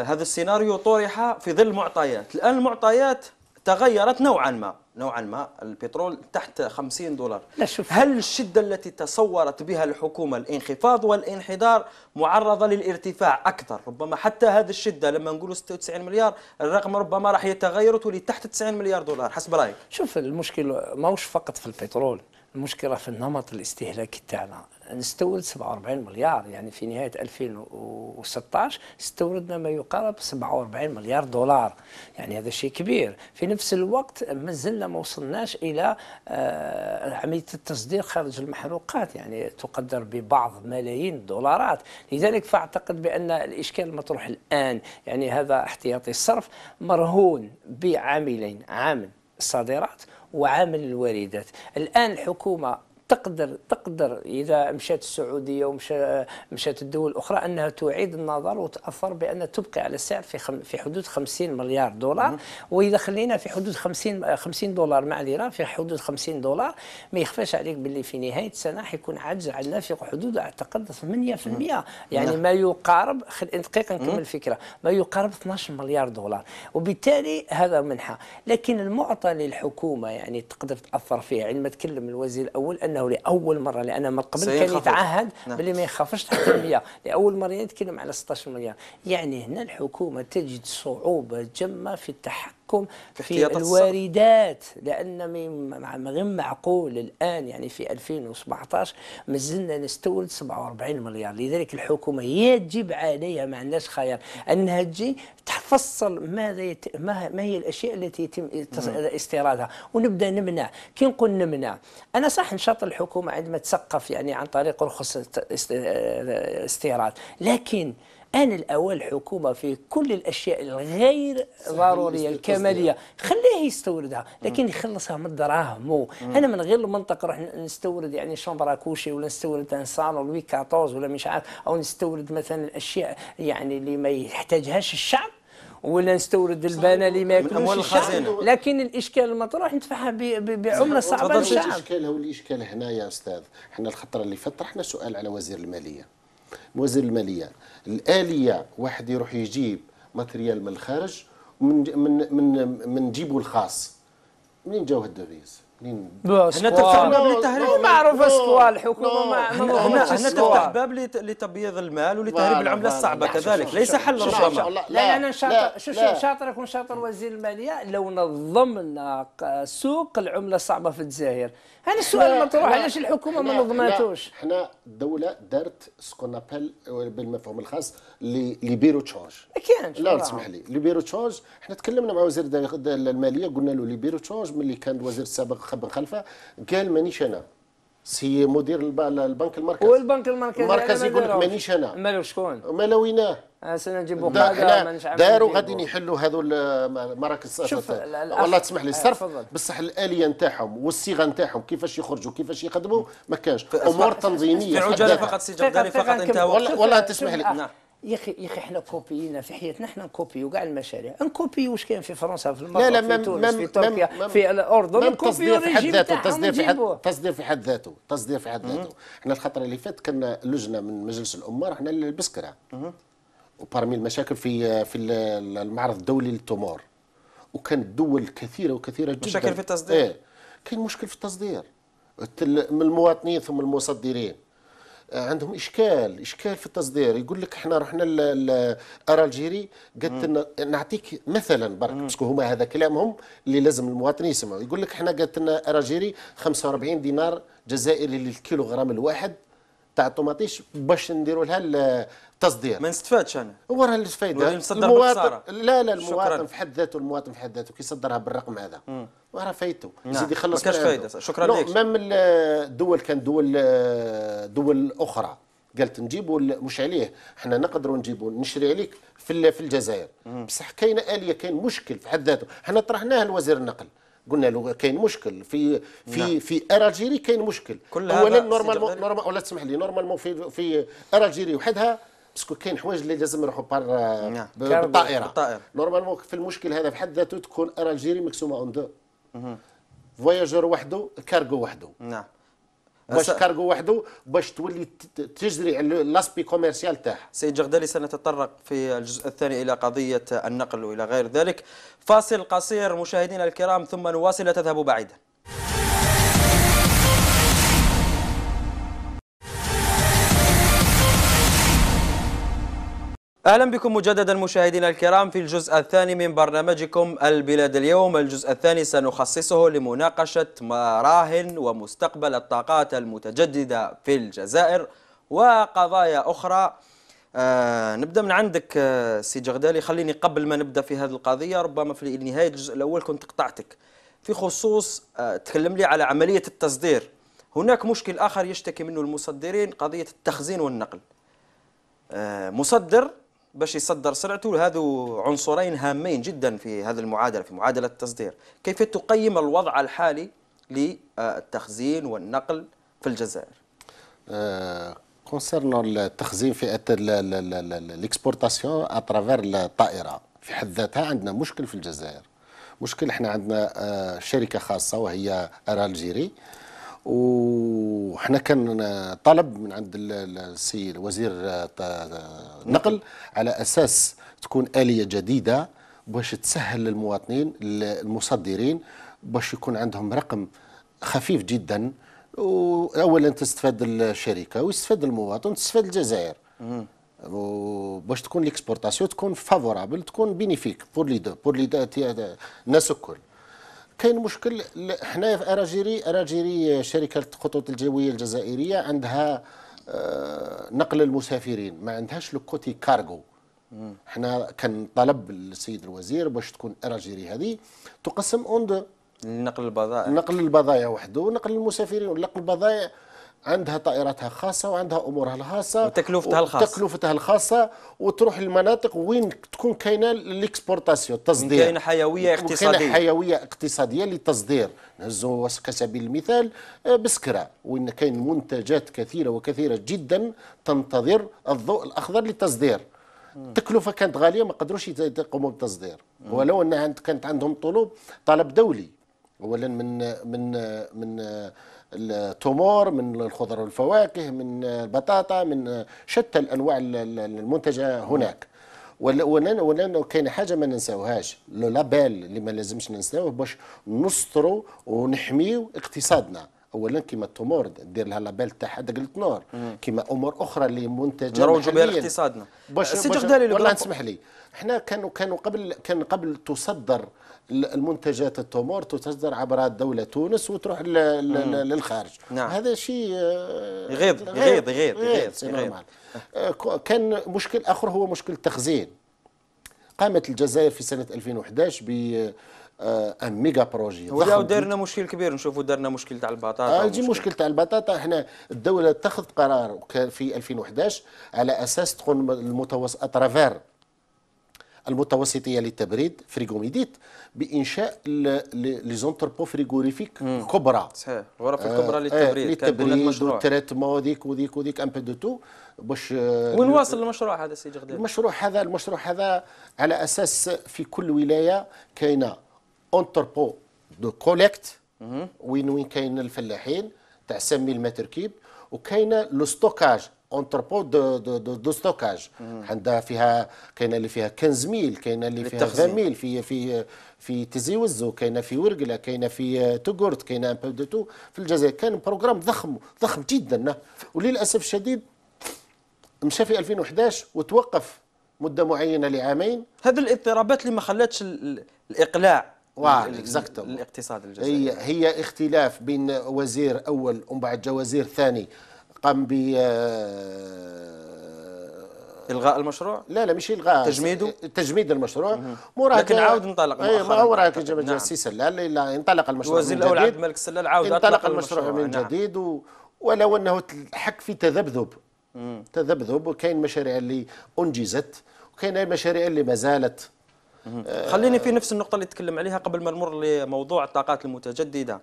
هذا السيناريو طرح في ظل معطيات الان المعطيات تغيرت نوعا ما نوعا ما البترول تحت 50 دولار لا شوف. هل الشدة التي تصورت بها الحكومة الانخفاض والانحدار معرضة للارتفاع أكثر ربما حتى هذه الشدة لما نقولوا 96 مليار الرقم ربما راح يتغير وتولي تحت 90 مليار دولار حسب رأيك شوف المشكل ماهوش فقط في البترول المشكله في النمط الاستهلاكي تاعنا نستورد 47 مليار يعني في نهاية 2016 استوردنا ما يقارب 47 مليار دولار يعني هذا شيء كبير في نفس الوقت ما زلنا ما وصلناش إلى آه، عملية التصدير خارج المحروقات يعني تقدر ببعض ملايين الدولارات لذلك فأعتقد بأن الإشكال المطروح الآن يعني هذا احتياطي الصرف مرهون بعاملين عامل الصادرات وعامل الواردات الآن الحكومة تقدر تقدر اذا مشات السعوديه ومشات مشات الدول الاخرى انها تعيد النظر وتاثر بان تبقي على السعر في خم في حدود 50 مليار دولار واذا خلينا في حدود 50 50 دولار مع ليره في حدود 50 دولار ما يخفاش عليك باللي في نهايه السنه حيكون عجز عندنا في حدود اعتقد 8% يعني نعم. ما يقارب دقيقه نكمل الفكره ما يقارب 12 مليار دولار وبالتالي هذا منحه لكن المعطى للحكومه يعني تقدر تاثر فيه عندما تكلم الوزير الاول انه انه لاول مره لان من قبل كان يتعهد نعم. باللي ما يخافش تحت 100 لاول مره يتكلم على 16 مليار يعني هنا الحكومه تجد صعوبه جمه في التحقق التحكم في الواردات لان من غير معقول الان يعني في 2017 مازلنا نستورد 47 مليار لذلك الحكومه يجب عليها ما عندناش خيار انها تجي تفصل ماذا يت... ما... ما هي الاشياء التي يتم استيرادها ونبدا نمنع كي نقول نمنع انا صح نشاط الحكومه عندما تسقف يعني عن طريق رخص است... آه، آه، استيراد لكن أنا الأول حكومة في كل الأشياء الغير ضرورية الكمالية خليه يستوردها لكن يخلصها من الدراهم أنا من غير المنطق راح نستورد يعني شومبرا كوشي ولا نستورد انسان صالون كاتوز 14 ولا مش عارف أو نستورد مثلا الأشياء يعني اللي ما يحتاجهاش الشعب ولا نستورد البانه اللي ما ياكلوش لكن الاشكال المطروح ندفعها بعمله صعبه للشعب الاشكال هو الاشكال هنا يا استاذ احنا الخطره اللي فاتت طرحنا سؤال على وزير الماليه وزير الماليه الاليه واحد يروح يجيب ماتريال من الخارج ومن من من من نجيبو الخاص منين جاو الدفيز منين هنا تفتح باب للتهريب عرف سكوا الحكومه ما هنا هنا تفتح باب لتبييض المال ولتهريب العمله الصعبه كذلك ليس حل ربما لا لا انا شاطر شو شاطر اكون شاطر وزير الماليه لو نظمنا آه، سوق العمله الصعبه في الجزائر هذا السؤال المطروح علاش الحكومه ما نظماتوش حنا الدوله دارت سكون ابل بالمفهوم الخاص لي بيرو تشونج ما كانش لا تسمح لي لي بيرو تشونج حنا تكلمنا مع وزير الماليه قلنا له لي بيرو تشونج ملي كان الوزير السابق خبن خلفه قال مانيش انا سي مدير البنك المركزي والبنك المركزي المركزي يقول لك مانيش انا مالو شكون مالو ويناه سنة دا قاعده داروا غاديين يحلوا هذو المراكز آه، آه، والله تسمح لي آه، الصرف بصح الاليه نتاعهم والصيغه نتاعهم كيفاش يخرجوا كيفاش يخدموا ما كانش امور تنظيميه في عجاله فقط سي فقط انت والله تسمح لي يا اخي يا اخي احنا كوبينا في حياتنا احنا نكوبيو كاع المشاريع نكوبيو واش كاين في فرنسا في المغرب في تونس في تركيا في الاردن نكوبيو ذاته التصدير في حد ذاته التصدير في حد ذاته التصدير في حد ذاته احنا الخطره اللي فاتت كنا لجنه من مجلس الامه رحنا البسكره وبارمي المشاكل في في المعرض الدولي للتمور وكانت دول كثيره وكثيره جدا مشاكل في التصدير ايه كاين مشكل في التصدير من المواطنين ثم المصدرين عندهم اشكال اشكال في التصدير يقول لك احنا رحنا الجيري قالت لنا نعطيك مثلا برك باسكو هما هذا كلامهم اللي لازم المواطن يسمعوا يقول لك احنا قالت لنا الجيري 45 دينار جزائري للكيلوغرام الواحد تاع الطوماطيش باش نديروا لها التصدير ما نستفادش انا ورا الفايده المواطن لا لا المواطن شكرا. في حد ذاته المواطن في حد ذاته كيصدرها بالرقم هذا مم. وراه فايته يزيد نعم. يخلص ما كاش فايده شكرا لك مام الدول كان دول دول اخرى قالت نجيبوا مش عليه احنا نقدروا نجيبوا نشري عليك في في الجزائر بصح كاينه اليه كاين مشكل في حد ذاته احنا طرحناه لوزير النقل قلنا له كاين مشكل في في نعم. في اراجيري كاين مشكل اولا نورمالمون نورمال ولا تسمح لي نورمالمون في في اراجيري وحدها باسكو كاين حوايج اللي لازم يروحوا بار نعم. بالطائره, بالطائرة. نورمالمون في المشكل هذا في حد ذاته تكون اراجيري مكسومه اون دو فواياجور وحده كارغو وحده نعم باش كارغو وحده باش تولي تجري على لاسبي كوميرسيال تاعها سيد جغدالي سنتطرق في الجزء الثاني الى قضيه النقل والى غير ذلك فاصل قصير مشاهدينا الكرام ثم نواصل تذهب بعيدا أهلا بكم مجددا مشاهدينا الكرام في الجزء الثاني من برنامجكم البلاد اليوم الجزء الثاني سنخصصه لمناقشة مراهن ومستقبل الطاقات المتجددة في الجزائر وقضايا أخرى آه نبدا من عندك آه سي جغدالي خليني قبل ما نبدا في هذه القضيه ربما في نهايه الجزء الاول كنت قطعتك في خصوص آه تكلم لي على عمليه التصدير هناك مشكل اخر يشتكي منه المصدرين قضيه التخزين والنقل آه مصدر باش يصدر سرعته هذو عنصرين هامين جدا في هذا المعادله في معادله التصدير كيف تقيم الوضع الحالي للتخزين والنقل في الجزائر كونسيرنون آه، التخزين في الاكسبورتاسيون اترافير الطائره في حد ذاتها عندنا مشكل في الجزائر مشكل احنا عندنا آه، شركه خاصه وهي ارالجيري وحنا كان طلب من عند السيد وزير النقل آه، آه، على اساس تكون اليه جديده باش تسهل للمواطنين المصدرين باش يكون عندهم رقم خفيف جدا واولا تستفاد الشركه ويستفاد المواطن وتستفاد الجزائر باش تكون ليكسبورتاسيون تكون فافورابل تكون بينيفيك بور لي دو بور لي دو الناس آه، الكل كاين مشكل حنايا في اراجيري اراجيري شركه الخطوط الجويه الجزائريه عندها آه، نقل المسافرين ما عندهاش لوكوتي كارغو حنا كان طلب السيد الوزير باش تكون اراجيري هذه تقسم اون نقل البضائع نقل البضائع وحده ونقل المسافرين ونقل البضائع عندها طائراتها الخاصه وعندها امورها الخاصه وتكلفتها الخاصه وتكلفتها الخاصه وتروح للمناطق وين تكون كاينه ليكسبورتاسيون التصدير كاينه حيويه اقتصاديه كاينه حيويه اقتصاديه للتصدير نهزوا كسبيل المثال آه، بسكره وين كاين منتجات كثيره وكثيره جدا تنتظر الضوء الاخضر للتصدير التكلفه كانت غاليه ما قدروش يقوموا بالتصدير ولو ان كانت عندهم طلب طلب دولي اولا من من من التمور من الخضر والفواكه من البطاطا من شتى الانواع المنتجه هناك ولانه كاين حاجه ما ننساوهاش لو لابيل اللي ما لازمش ننساوه باش نستروا ونحميو اقتصادنا اولا كيما التمور دير لها لابيل تاعها دقلة نور كيما امور اخرى اللي منتجه نروجوا بها لاقتصادنا سي جغدالي والله تسمح لي احنا كانوا كانوا قبل كان قبل تصدر المنتجات التمور تصدر عبر دولة تونس وتروح للخارج نعم. هذا شيء غيض غيض غيض كان مشكل آخر هو مشكل التخزين قامت الجزائر في سنة 2011 ب آه، ان ميجا بروجي ولاو دارنا مشكل كبير نشوفوا دارنا مشكل تاع البطاطا نجي آه، مشكل تاع البطاطا احنا الدوله اتخذت قرار في 2011 على اساس تكون المتوسط اترافير المتوسطيه للتبريد فريغوميديت بانشاء لي زونتربو فريغوريفيك كبرى صحيح غرف آه، الكبرى آه، للتبريد للتبريد والتريتمون وديك وديك وديك ان بو دو تو باش آه، وين واصل المشروع هذا سي جغدير المشروع هذا المشروع هذا على اساس في كل ولايه كاينه اونتربو دو كوليكت وين وين كاين الفلاحين تاع سمي متر كيب وكاينه لو ستوكاج اونتربو دو, دو, دو, دو ستوكاج عندها فيها كاينه اللي فيها 15 ميل كاينه اللي فيها 20 ميل في في في تيزي وزو كاينه في ورقله كاينه في آه، توغورت كاينه ان بو دو تو في الجزائر كان بروغرام ضخم ضخم جدا وللاسف الشديد مشى في 2011 وتوقف مده معينه لعامين هذه الاضطرابات اللي ما خلاتش الاقلاع الاقتصاد الجزائري هي, هي اختلاف بين وزير اول ومن بعد جا وزير ثاني قام ب آه، الغاء المشروع؟ لا لا مش الغاء تجميده؟ تجميد المشروع موراه لكن عاود انطلق اي موراه جمال نعم. سلال انطلق المشروع الوزير الاول عبد الملك سلال عاود انطلق المشروع, المشروع من نعم. جديد و... ولو انه حك في تذبذب مم. تذبذب وكاين مشاريع اللي انجزت وكاين مشاريع اللي ما زالت آه خليني في نفس النقطه اللي تكلم عليها قبل ما نمر لموضوع الطاقات المتجدده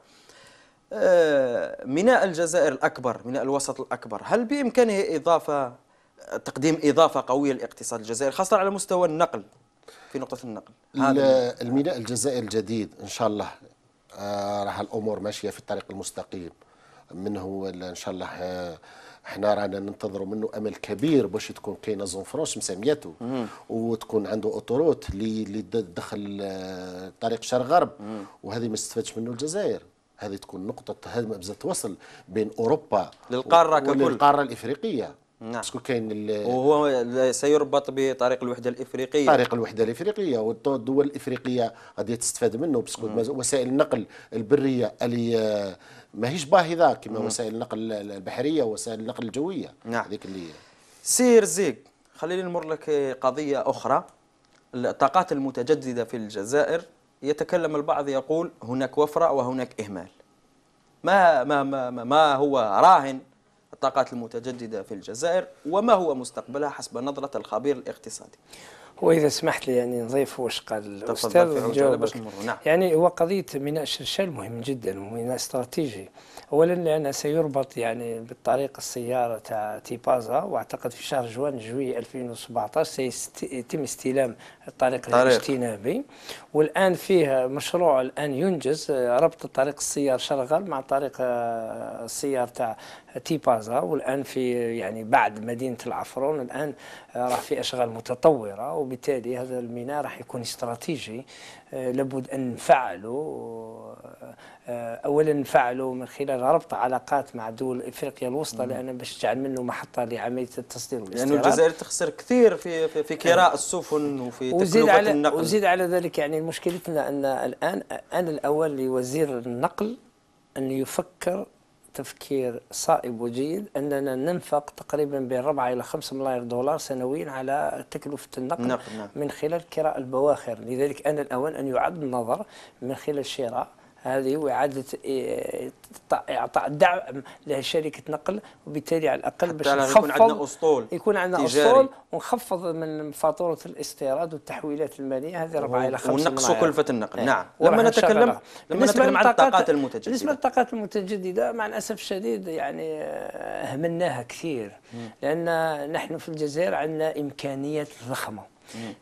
آه، ميناء الجزائر الأكبر ميناء الوسط الأكبر هل بإمكانه إضافة تقديم إضافة قوية لاقتصاد الجزائر خاصة على مستوى النقل في نقطة النقل الميناء الجزائري الجديد إن شاء الله آه، راح الأمور ماشية في الطريق المستقيم منه إن شاء الله آه، احنا رانا ننتظروا منه امل كبير باش تكون كاينه زون فرونش مسميته وتكون عنده اوتوروت اللي تدخل طريق شرق غرب وهذه ما استفادش منه الجزائر هذه تكون نقطة هذا مبزة توصل بين أوروبا للقارة ككل للقارة الإفريقية نعم باسكو كاين وهو سيربط بطريق الوحده الافريقيه طريق الوحده الافريقيه والدول الافريقيه غادي تستفاد منه باسكو نعم. وسائل النقل البريه اللي ماهيش باهظه كما نعم. وسائل النقل البحريه وسائل النقل الجويه نعم هذيك اللي سير زيك خليني نمر لك قضيه اخرى الطاقات المتجدده في الجزائر يتكلم البعض يقول هناك وفرة وهناك إهمال ما, ما, ما, ما هو راهن الطاقات المتجددة في الجزائر وما هو مستقبلها حسب نظرة الخبير الاقتصادي وإذا سمحت لي يعني نضيف واش قال الأستاذ نعم. يعني هو قضية ميناء شرشال مهم جدا وميناء استراتيجي أولا لأنه سيربط يعني بالطريق السيارة تاع تيبازا وأعتقد في شهر جوان جوي 2017 سيتم استلام الطريق الاجتنابي والآن فيه مشروع الآن ينجز آه، ربط الطريق السيار شرغل مع الطريق آه، السيار تاع تيبازا والان في يعني بعد مدينه العفرون الان آه، راه في اشغال متطوره وبالتالي هذا الميناء راح يكون استراتيجي آه، لابد ان نفعله آه، اولا نفعله من خلال ربط علاقات مع دول افريقيا الوسطى لان باش تجعل منه محطه لعمليه التصدير والاستيراد لانه يعني الجزائر تخسر كثير في في, في كراء السفن وفي وزيد على النقل وزيد على ذلك يعني مشكلتنا ان الان انا الاول لوزير النقل ان يفكر تفكير صائب وجيد أننا ننفق تقريبا بين 4 إلى 5 ملايير دولار سنويا على تكلفة النقل نعم. من خلال كراء البواخر لذلك أن الأوان أن يعد النظر من خلال شراء هذه وإعادة إيه، إعطاء دعم لشركة نقل وبالتالي على الأقل باش نخفض يكون عندنا أسطول يكون عندنا أسطول ونخفض من فاتورة الاستيراد والتحويلات المالية هذه 4 إلى 5 ونقص كلفة النقل إيه. نعم لما نتكلم لما نتكلم عن الطاقات المتجددة بالنسبة للطاقات المتجددة مع الأسف الشديد يعني أهملناها كثير لأن نحن في الجزائر عندنا إمكانيات ضخمة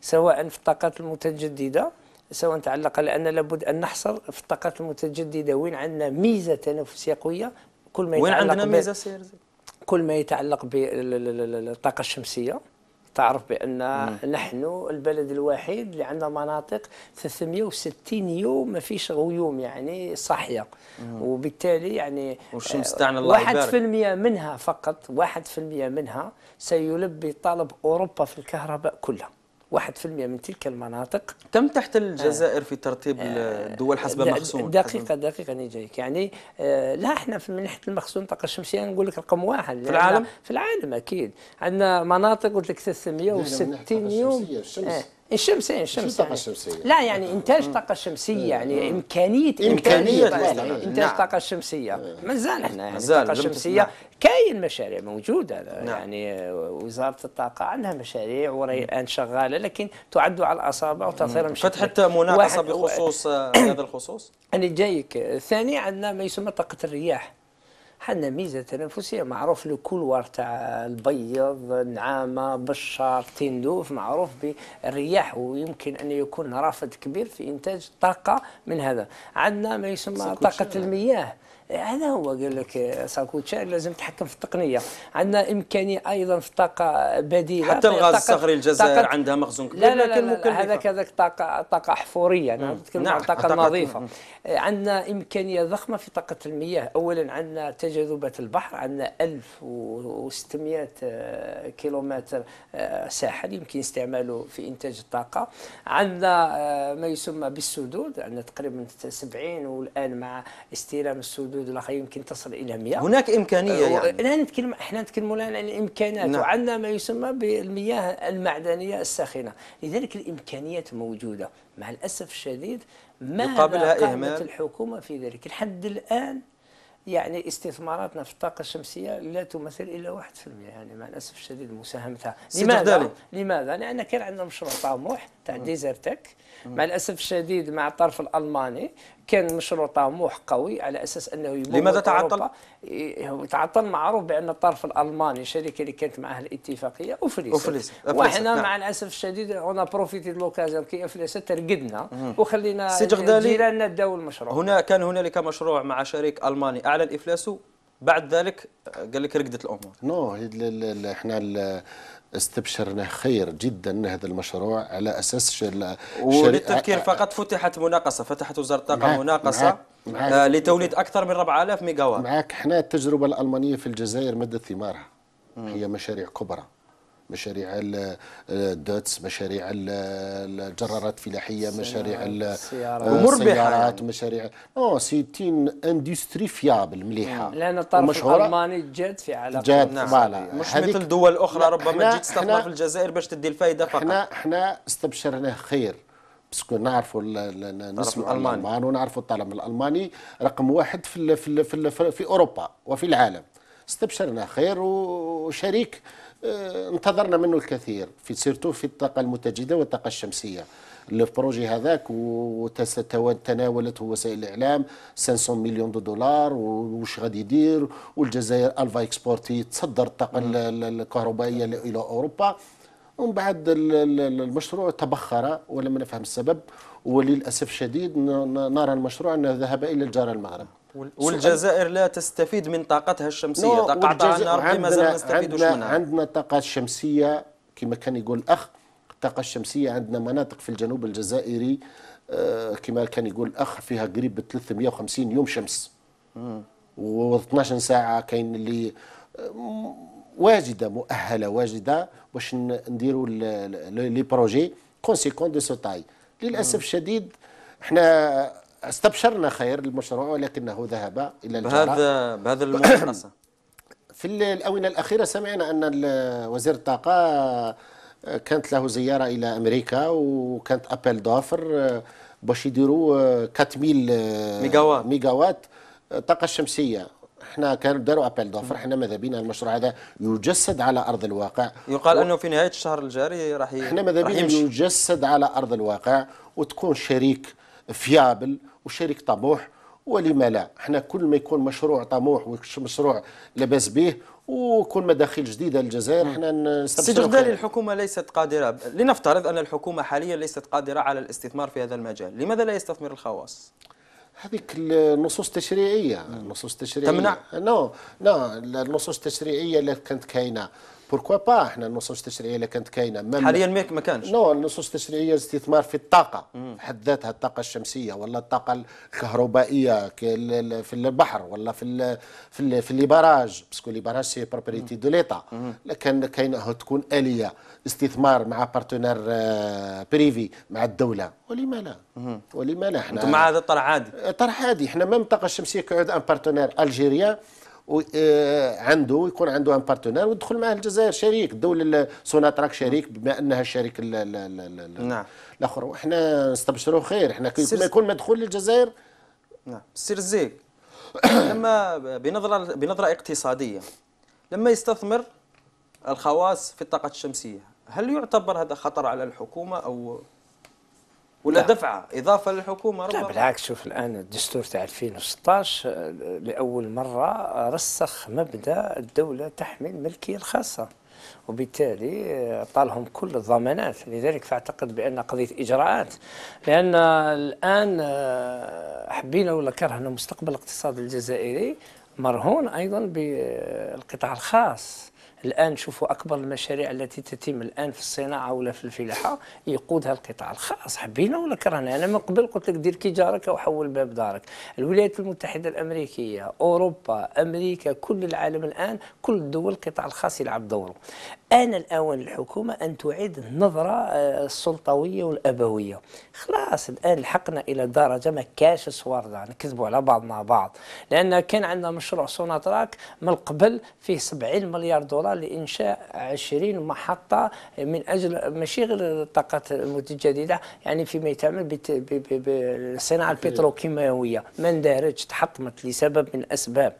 سواء في الطاقات المتجددة سواء تعلق لأن لابد أن نحصر في الطاقات المتجددة وين عندنا ميزة تنافسية قوية كل ما وين عندنا ميزة كل ما يتعلق بالطاقة الشمسية تعرف بان مم. نحن البلد الوحيد اللي عندنا مناطق 360 يوم ما فيش غيوم يعني صاحيه وبالتالي يعني والشمس تاعنا الله 1% منها فقط 1% منها سيلبي طلب اوروبا في الكهرباء كلها 1% من تلك المناطق تم تحت الجزائر في ترتيب الدول حسب المخزون دقيقه دقيقه انا جايك يعني آه، لا احنا في منحه المخزون طاقه الشمسيه نقول لك رقم واحد في العالم في العالم اكيد عندنا مناطق قلت لك 360 يوم الشمس آه. الشمسيه الشمس الطاقه يعني. الشمسيه لا يعني انتاج طاقه شمسيه يعني امكانيه امكانيه, انتاج يعني، نعم. طاقه شمسيه مازال احنا يعني الطاقه الشمسيه كاين مشاريع موجوده نعم. يعني وزاره الطاقه عندها مشاريع وراي الان شغاله لكن تعد على الاصابع وتطير مش فتحت مناقصه بخصوص آه، هذا الخصوص انا جايك ثاني عندنا ما يسمى طاقه الرياح حنا ميزه تنافسيه معروف لو تاع البيض النعامه بشار تندوف معروف بالرياح ويمكن ان يكون رافد كبير في انتاج طاقه من هذا عندنا ما يسمى طاقه المياه هذا هو قال لك ساكوتشا لازم تحكم في التقنيه عندنا امكانيه ايضا في طاقه بديله حتى الغاز الصخري الجزائر عندها مخزون كبير لا لا لكن لا هذاك هذاك طاقه طاقه احفوريه انا نعم، نعم، نتكلم نعم. عن الطاقه النظيفه عندنا امكانيه ضخمه في طاقه المياه اولا عندنا تجاذبات البحر عندنا 1600 كيلومتر ساحل يمكن استعماله في انتاج الطاقه عندنا آه، ما يسمى بالسدود عندنا تقريبا 70 والان مع استلام السدود حدود الاخرى يمكن تصل الى 100 هناك امكانيه يعني احنا نتكلم احنا نتكلموا الان عن الامكانات نعم. وعندنا ما يسمى بالمياه المعدنيه الساخنه لذلك الامكانيات موجوده مع الاسف الشديد ما يقابلها اهمال الحكومه في ذلك لحد الان يعني استثماراتنا في الطاقه الشمسيه لا تمثل الا 1% يعني مع الاسف الشديد مساهمتها لماذا؟ لماذا؟ لان كان عندنا مشروع طموح تاع ديزرتك مع الاسف الشديد مع الطرف الالماني كان مشروع طموح قوي على اساس انه لماذا تعطل؟ تعطل معروف بان الطرف الالماني الشركه اللي كانت معها الاتفاقيه افلست افلست وحنا نعم. مع الاسف الشديد اون بروفيتي دو لوكازيون كي افلست رقدنا وخلينا جيراننا داو المشروع هنا كان هنالك مشروع مع شريك الماني اعلن افلاسه بعد ذلك قال لك رقدت الامور نو no, احنا استبشرنا خير جدا هذا المشروع على اساس شل... وللتذكير فقط فتحت مناقصه فتحت وزاره الطاقه مناقصه معاك معاك آه لتوليد اكثر من 4000 ميجاوات معك احنا التجربه الالمانيه في الجزائر مدت ثمارها هي مشاريع كبرى مشاريع الدوتس مشاريع الجرارات الفلاحيه مشاريع السيارات آه، يعني. مشاريع نو سيتين اندستري فيابل مليحه لان الطرف الالماني جاد في علاقه جاد نعم. فوالا مش مثل دول اخرى ربما تجي تستثمر في الجزائر باش تدي الفائده فقط احنا احنا استبشرناه خير باسكو نعرفوا نسمع الالمان ونعرفوا الطلب الالماني رقم واحد في في في, في اوروبا وفي العالم استبشرنا خير وشريك آه، انتظرنا منه الكثير في سيرتو في الطاقة المتجدده والطاقة الشمسية البروجي هذاك وتناولته وسائل الاعلام 500 مليون دو دولار وش غادي يدير والجزائر الفا اكسبورتي تصدر الطاقه الكهربائيه الى اوروبا ومن بعد المشروع تبخر ولم نفهم السبب وللاسف الشديد نرى المشروع انه ذهب الى الجاره المغرب والجزائر لا تستفيد من طاقتها الشمسيه طاقه النار ما زال عندنا, منها عندنا طاقة الشمسيه كما كان يقول الاخ الطاقه الشمسيه عندنا مناطق في الجنوب الجزائري آه، كما كان يقول الاخ فيها قريب 350 يوم شمس و12 ساعه كاين اللي آه، واجده مؤهله واجده باش نديروا لي بروجي كونسيكون دو سو تاي للاسف الشديد احنا استبشرنا خير المشروع ولكنه ذهب الى الجراء بهذا بهذا المناقصه [COUGHS] في الاونه الاخيره سمعنا ان وزير الطاقه كانت له زياره الى امريكا وكانت ابل دوفر باش يديروا 4000 ميجاوات ميجاوات طاقه شمسيه احنا كانوا داروا ابل دوفر احنا ماذا بينا المشروع هذا يجسد على ارض الواقع يقال و... انه في نهايه الشهر الجاري راح ي... احنا ماذا بينا يجسد على ارض الواقع وتكون شريك فيابل وشريك طموح ولما لا احنا كل ما يكون مشروع طموح ومشروع لاباس به وكل مداخل جديده للجزائر احنا استغلال الحكومه ليست قادره لنفترض ان الحكومه حاليا ليست قادره على الاستثمار في هذا المجال لماذا لا يستثمر الخواص هذيك النصوص التشريعيه النصوص التشريعيه تمنع نو نو النصوص التشريعيه اللي كانت كاينه بوركوا با احنا النصوص التشريعيه اللي كانت كاينه حاليا ما كانش نو النصوص التشريعيه استثمار في الطاقه في حد ذاتها الطاقه الشمسيه ولا الطاقه الكهربائيه في البحر ولا في الـ في الـ في لي باراج باسكو لي باراج سي بروبريتي دو ليتا لكن كاينه تكون اليه استثمار مع بارتنير آه، بريفي مع الدوله ولما لا ولما لا احنا مع هذا الطرح عادي طرح عادي احنا ما الطاقه الشمسيه كعود ان بارتنير الجيريان آه، عنده يكون عنده ان بارتنير ويدخل معاه الجزائر شريك الدوله سوناتراك شريك بما انها الشريك نعم الاخر وحنا نستبشروا خير حنا كي يكون مدخول للجزائر نعم سير زيك لما بنظره بنظره اقتصاديه لما يستثمر الخواص في الطاقه الشمسيه هل يعتبر هذا خطر على الحكومه او ولا لا. دفعه اضافه للحكومه ربما لا بالعكس شوف الان الدستور تاع 2016 آه، لاول مره رسخ مبدا الدوله تحمي الملكيه الخاصه وبالتالي اعطالهم آه، كل الضمانات لذلك فاعتقد بان قضيه اجراءات لان الان آه، حبينا ولا كرهنا مستقبل الاقتصاد الجزائري مرهون ايضا بالقطاع الخاص الآن شوفوا أكبر المشاريع التي تتم الآن في الصناعة ولا في الفلاحة يقودها القطاع الخاص حبينا ولا كرهنا أنا من قبل قلت لك دير كي جارك وحول باب دارك الولايات المتحدة الأمريكية أوروبا أمريكا كل العالم الآن كل الدول القطاع الخاص يلعب دوره آن الأول للحكومة أن تعيد النظرة آه، السلطوية والأبوية خلاص الآن لحقنا إلى درجة ما كاش سواردة نكذبوا على بعضنا بعض لأن كان عندنا مشروع سوناتراك من قبل فيه 70 مليار دولار لإنشاء 20 محطة من أجل ماشي غير الطاقات المتجددة يعني فيما يتعمل بالصناعة البتروكيماوية ما اندرج تحطمت لسبب من الأسباب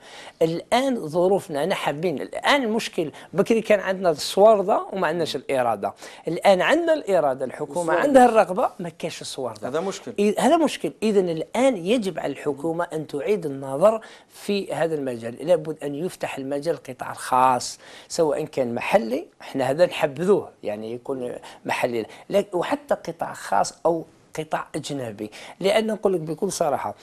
الآن ظروفنا نحبين حابين الآن المشكل بكري كان عندنا الصوارده وما عندناش الاراده الان عندنا الاراده الحكومه عندها الرغبه ما كاش الصوارده هذا مشكل هذا مشكل اذا الان يجب على الحكومه ان تعيد النظر في هذا المجال لابد ان يفتح المجال القطاع الخاص سواء كان محلي احنا هذا نحبذوه يعني يكون محلي وحتى قطاع خاص او قطاع اجنبي لان نقول لك بكل صراحه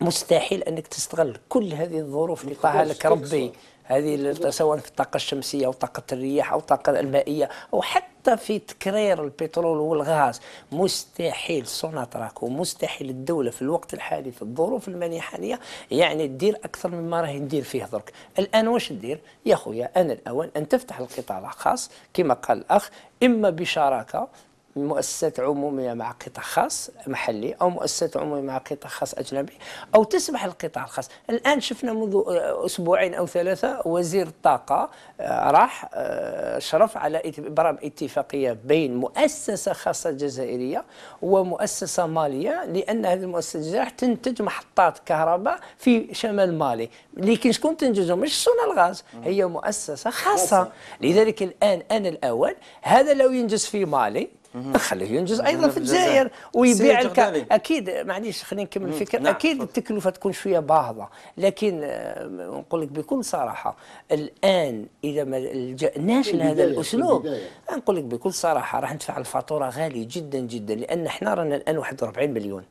مستحيل انك تستغل كل هذه الظروف اللي طاها لك ربي هذه سواء في الطاقه الشمسيه او طاقه الرياح او الطاقه المائيه او حتى في تكرير البترول والغاز مستحيل سوناتراك ومستحيل الدوله في الوقت الحالي في الظروف المالية الحالية يعني تدير اكثر مما راهي ندير فيه درك الان واش تدير يا خويا انا الاول ان تفتح القطاع الخاص كما قال الاخ اما بشراكه مؤسسات عمومية مع قطاع خاص محلي أو مؤسسات عمومية مع قطاع خاص أجنبي أو تسمح للقطاع الخاص الآن شفنا منذ أسبوعين أو ثلاثة وزير الطاقة آه، راح آه، شرف على إبرام اتفاقية بين مؤسسة خاصة جزائرية ومؤسسة مالية لأن هذه المؤسسة الجزائرية تنتج محطات كهرباء في شمال مالي لكن شكون تنتجهم مش صنع الغاز هي مؤسسة خاصة لذلك الآن أنا الأول هذا لو ينجز في مالي خليه ينجز ايضا في الجزائر ويبيع لك اكيد معليش خليني نكمل الفكره نعم. اكيد التكلفه تكون شويه باهظه لكن آه، نقول لك بكل صراحه الان اذا ما جاناش لهذا الاسلوب آه، نقول لك بكل صراحه راح ندفع الفاتوره غالي جدا جدا لان احنا رانا الان 41 مليون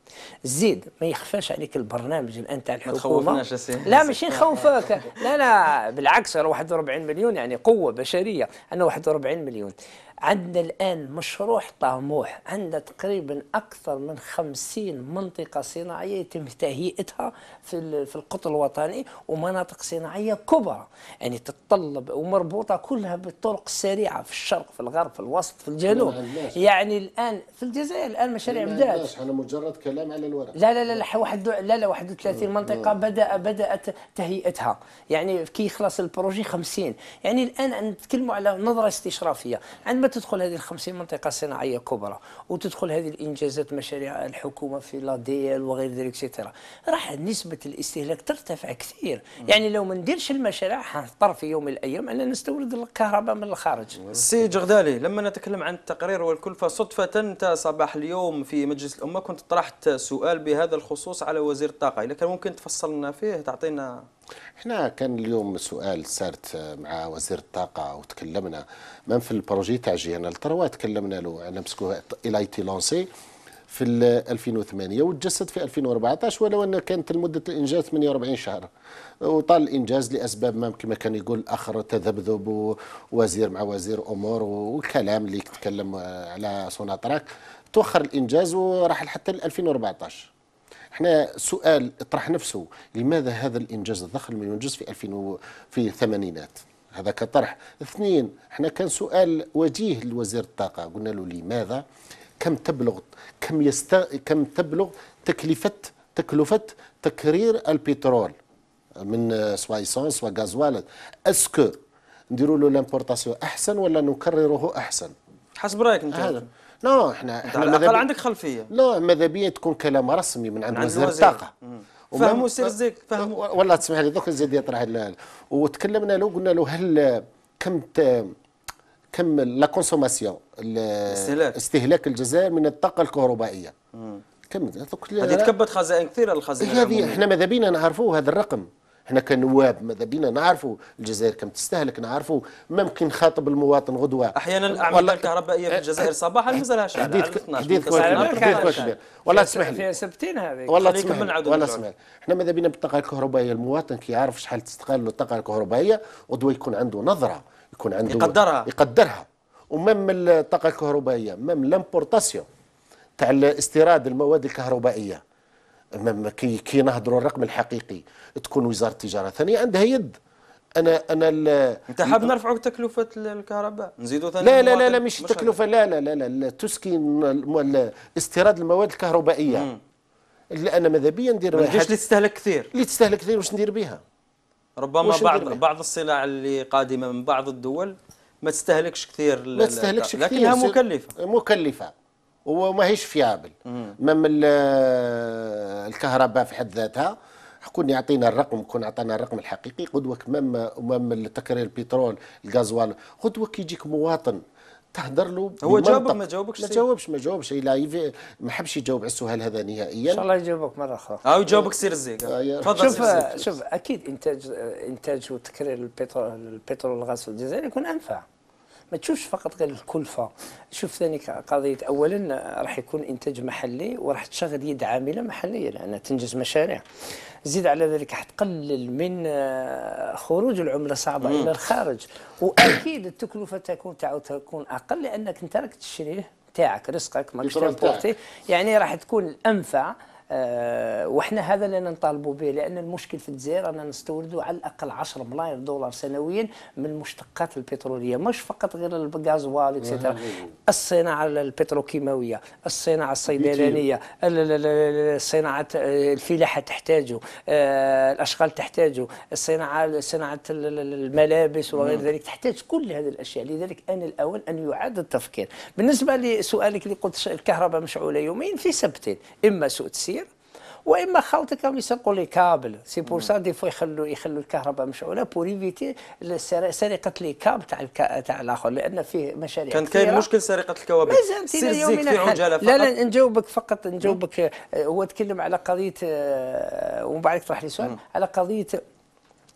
زيد ما يخفاش عليك البرنامج الان تاع الحكومه لا ماشي نخوفك لا لا بالعكس 41 مليون يعني قوه بشريه انا 41 مليون عندنا الآن مشروع طموح عندنا تقريبا أكثر من خمسين منطقة صناعية يتم تهيئتها في في القطر الوطني ومناطق صناعية كبرى يعني تتطلب ومربوطة كلها بالطرق السريعة في الشرق في الغرب في الوسط في الجنوب يعني الآن في الجزائر الآن مشاريع بدأت أنا مجرد كلام على الورق لا لا لا لا واحد لا لا 31 منطقة بدأ بدأت تهيئتها يعني كي يخلص البروجي 50 يعني الآن نتكلموا على نظرة استشرافية عندما تدخل هذه الخمسين منطقة صناعية كبرى وتدخل هذه الإنجازات مشاريع الحكومة في لا ديال وغير ذلك سيترا راح نسبة الاستهلاك ترتفع كثير مم. يعني لو ما نديرش المشاريع حنضطر في يوم من الأيام أننا نستورد الكهرباء من الخارج سي جغدالي لما نتكلم عن التقرير والكلفة صدفة أنت صباح اليوم في مجلس الأمة كنت طرحت سؤال بهذا الخصوص على وزير الطاقة إذا كان ممكن تفصل لنا فيه تعطينا احنا كان اليوم سؤال سارت آه، مع وزير الطاقه وتكلمنا من في البروجي تاع جيانا الثروه تكلمنا له على مسكو تي لونسي في 2008 وتجسد في 2014 ولو ان كانت مده الانجاز 48 شهر وطال الانجاز لاسباب ما كما كان يقول الاخر تذبذب وزير مع وزير امور والكلام اللي تكلم آه، على سوناتراك توخر الانجاز وراح حتى 2014 احنا سؤال اطرح نفسه لماذا هذا الانجاز الضخم لم ينجز في 2000 في الثمانينات هذا كطرح اثنين احنا كان سؤال وجيه لوزير الطاقه قلنا له لماذا كم تبلغ كم يست كم تبلغ تكلفه تكلفه تكرير البترول من سوا ايسونس اسكو نديروا له لامبورطاسيون احسن ولا نكرره احسن حسب رايك انت لا احنا احنا على الاقل عندك خلفيه لا ماذا بيا تكون كلام رسمي من عند, عند وزير الطاقه فهموا سير الزيك فهموا والله تسمح لي دوك زيد يطرح وتكلمنا له قلنا له هل كم كم لا كونسوماسيون استهلاك الجزائر من الطاقه الكهربائيه مم. كم هذه تكبت خزائن كثيره الخزائن إيه، هذه احنا ماذا بينا نعرفوا هذا الرقم احنا كنواب ماذا بينا نعرفوا الجزائر كم تستهلك نعرفوا ممكن نخاطب المواطن غدوه احيانا الاعمال الكهربائيه في الجزائر أه، أه، صباحا مازالهاش حديث حديث كبير والله تسمح لي سبتين هذه والله تسمح لي والله تسمح لي احنا ماذا بينا بالطاقه الكهربائيه المواطن كي يعرف شحال تستقال الطاقه الكهربائيه غدوه يكون عنده نظره يكون عنده يقدرها يقدرها ومام الطاقه الكهربائيه مام لامبورتاسيون تاع استيراد المواد الكهربائيه كي كي نهضروا الرقم الحقيقي تكون وزاره التجاره ثانيه عندها يد انا انا انت حاب نرفعوا تكلفه الكهرباء نزيدوا ثاني لا لا لا لا مش تكلفه لا لا لا لا تسكن استيراد المواد الكهربائيه مم. انا ماذا بيا ندير ما اللي تستهلك كثير اللي تستهلك كثير واش ندير بها ربما بعض بيها؟ بعض الصناع اللي قادمه من بعض الدول ما تستهلكش كثير ما تستهلكش كثير لكنها مكلفه مكلفه وماهيش فيابل مم الكهرباء في حد ذاتها كون يعطينا الرقم كون عطانا الرقم الحقيقي قدوك مام مام التكرير البترول الغازوال قدوك يجيك مواطن تهدر له هو جاوبك ما جاوبكش ما جاوبش ما جاوبش لا ما حبش يجاوب على السؤال هذا نهائيا ان شاء الله يجاوبك مره اخرى اه يجاوبك سير الزيك آه، تفضل شوف سير شوف اكيد انتاج انتاج وتكرير البترول البترول الغاز والجزائر يكون انفع ما تشوفش فقط غير الكلفه شوف ثاني قضيه اولا راح يكون انتاج محلي وراح تشغل يد عامله محليه لان تنجز مشاريع زيد على ذلك راح تقلل من آه، خروج العمله صعبه مم. الى الخارج واكيد التكلفه تكون تعاود تكون اقل لانك انت راك تشريه تاعك رزقك ماكش يعني راح تكون الانفع آه، وحنا هذا اللي نطالبوا به لأن المشكل في الجزائر اننا نستوردوا على الأقل 10 ملايين دولار سنويا من المشتقات البترولية مش فقط غير الغازوال اكسترا نعم. الصناعة البتروكيماوية الصناعة الصيدلانية الصناعة آه، الفلاحة تحتاجه آه، الأشغال تحتاجه الصناعة صناعة الملابس وغير نعم. ذلك تحتاج كل هذه الأشياء لذلك أنا الأول أن يعاد التفكير بالنسبة لسؤالك اللي قلت الكهرباء مشعولة يومين في سبتين إما سوء السياسة واما خاوتك راهم يسرقوا لي كابل سي بور سا دي فوا يخلوا يخلوا الكهرباء مشعوله بور ايفيتي سرقه لي كاب تاع الكا... تاع الاخر لان فيه مشاريع كان كاين مشكل سرقه الكوابل مازال سير زيك في عجاله لا لا نجاوبك فقط نجاوبك هو آه، تكلم على قضيه آه، ومن بعد طرح لي سؤال على قضيه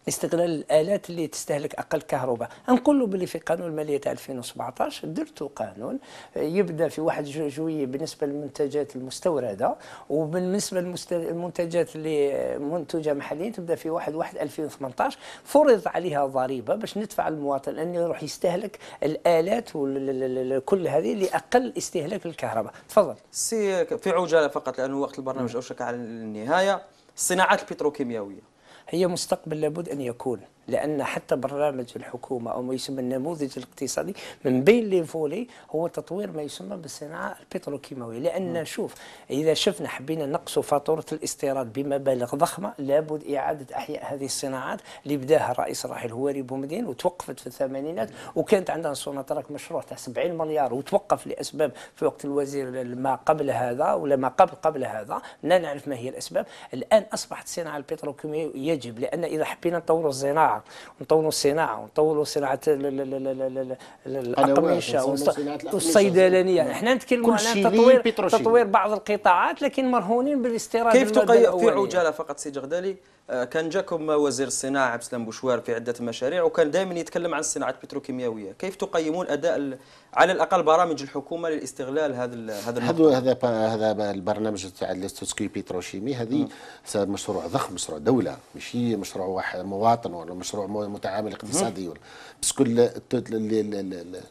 استغلال الالات اللي تستهلك اقل كهرباء نقول له باللي في قانون الماليه تاع 2017 درتو قانون يبدا في 1 جويي بالنسبه للمنتجات المستورده وبالنسبه للمنتجات اللي منتوجه محليا تبدا في 1 1 2018 فرض عليها ضريبه باش ندفع المواطن انه يروح يستهلك الالات وكل هذه لاقل استهلاك الكهرباء تفضل سي في عجاله فقط لانه وقت البرنامج اوشك على النهايه الصناعات البتروكيماويه هي مستقبل لابد أن يكون لان حتى برنامج الحكومه او ما يسمى النموذج الاقتصادي من بين لي فولي هو تطوير ما يسمى بالصناعه البتروكيماويه لان نعم. شوف اذا شفنا حبينا نقصوا فاتوره الاستيراد بمبالغ ضخمه لابد اعاده احياء هذه الصناعات اللي بداها الرئيس راحل هواري بومدين وتوقفت في الثمانينات وكانت عندها ترك مشروع تاع 70 مليار وتوقف لاسباب في وقت الوزير ما قبل هذا ولا ما قبل قبل هذا لا نعرف ما هي الاسباب الان اصبحت الصناعه البتروكيماويه يجب لان اذا حبينا نطوروا الصناعه الزراعه ونطوروا الصناعه ونطوروا صناعه الاقمشه والصيدلانيه نعم. احنا نتكلموا على تطوير تطوير بعض القطاعات لكن مرهونين بالاستيراد كيف تقيم في عجاله فقط سي جغدالي آه، كان جاكم وزير الصناعه عبد السلام بوشوار في عده مشاريع وكان دائما يتكلم عن الصناعه البتروكيماويه كيف تقيمون اداء على الاقل برامج الحكومه للاستغلال هذا هذا هذا هذا البرنامج تاع الاستوسكي بتروشيمي هذه مشروع ضخم مشروع دوله ماشي مشروع واحد مواطن ولا مشروع متعامل اقتصادي بس كل لي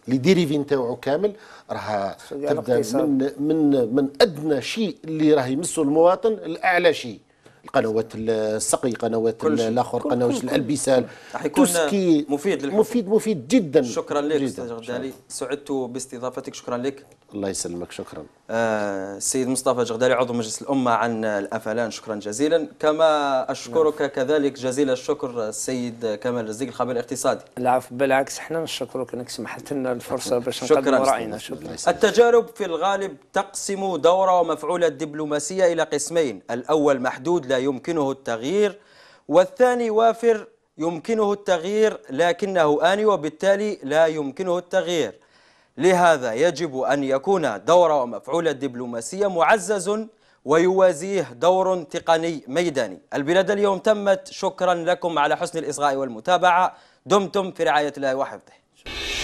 ديريفي نتاعو كامل راها يعني تبدا من من من ادنى شيء اللي راه يمسه المواطن لاعلى شيء قنوات السقي قنوات الاخر قنوات الالبسه تسكي مفيد للحفظ. مفيد مفيد جدا شكرا لك استاذ جغدالي سعدت باستضافتك شكرا لك الله يسلمك شكرا آه السيد مصطفى جغدالي عضو مجلس الامه عن الافلان شكرا جزيلا كما اشكرك نعم. كذلك جزيل الشكر السيد كمال رزيق الخبير الاقتصادي العفو بالعكس احنا نشكرك انك سمحت لنا الفرصه باش [LAUGHS] شكرا راينا شكرا التجارب في الغالب تقسم دور ومفعول الدبلوماسيه الى قسمين الاول محدود لا يمكنه التغيير والثاني وافر يمكنه التغيير لكنه آني وبالتالي لا يمكنه التغيير لهذا يجب أن يكون دور ومفعول الدبلوماسية معزز ويوازيه دور تقني ميداني البلاد اليوم تمت شكرا لكم على حسن الإصغاء والمتابعة دمتم في رعاية الله وحفظه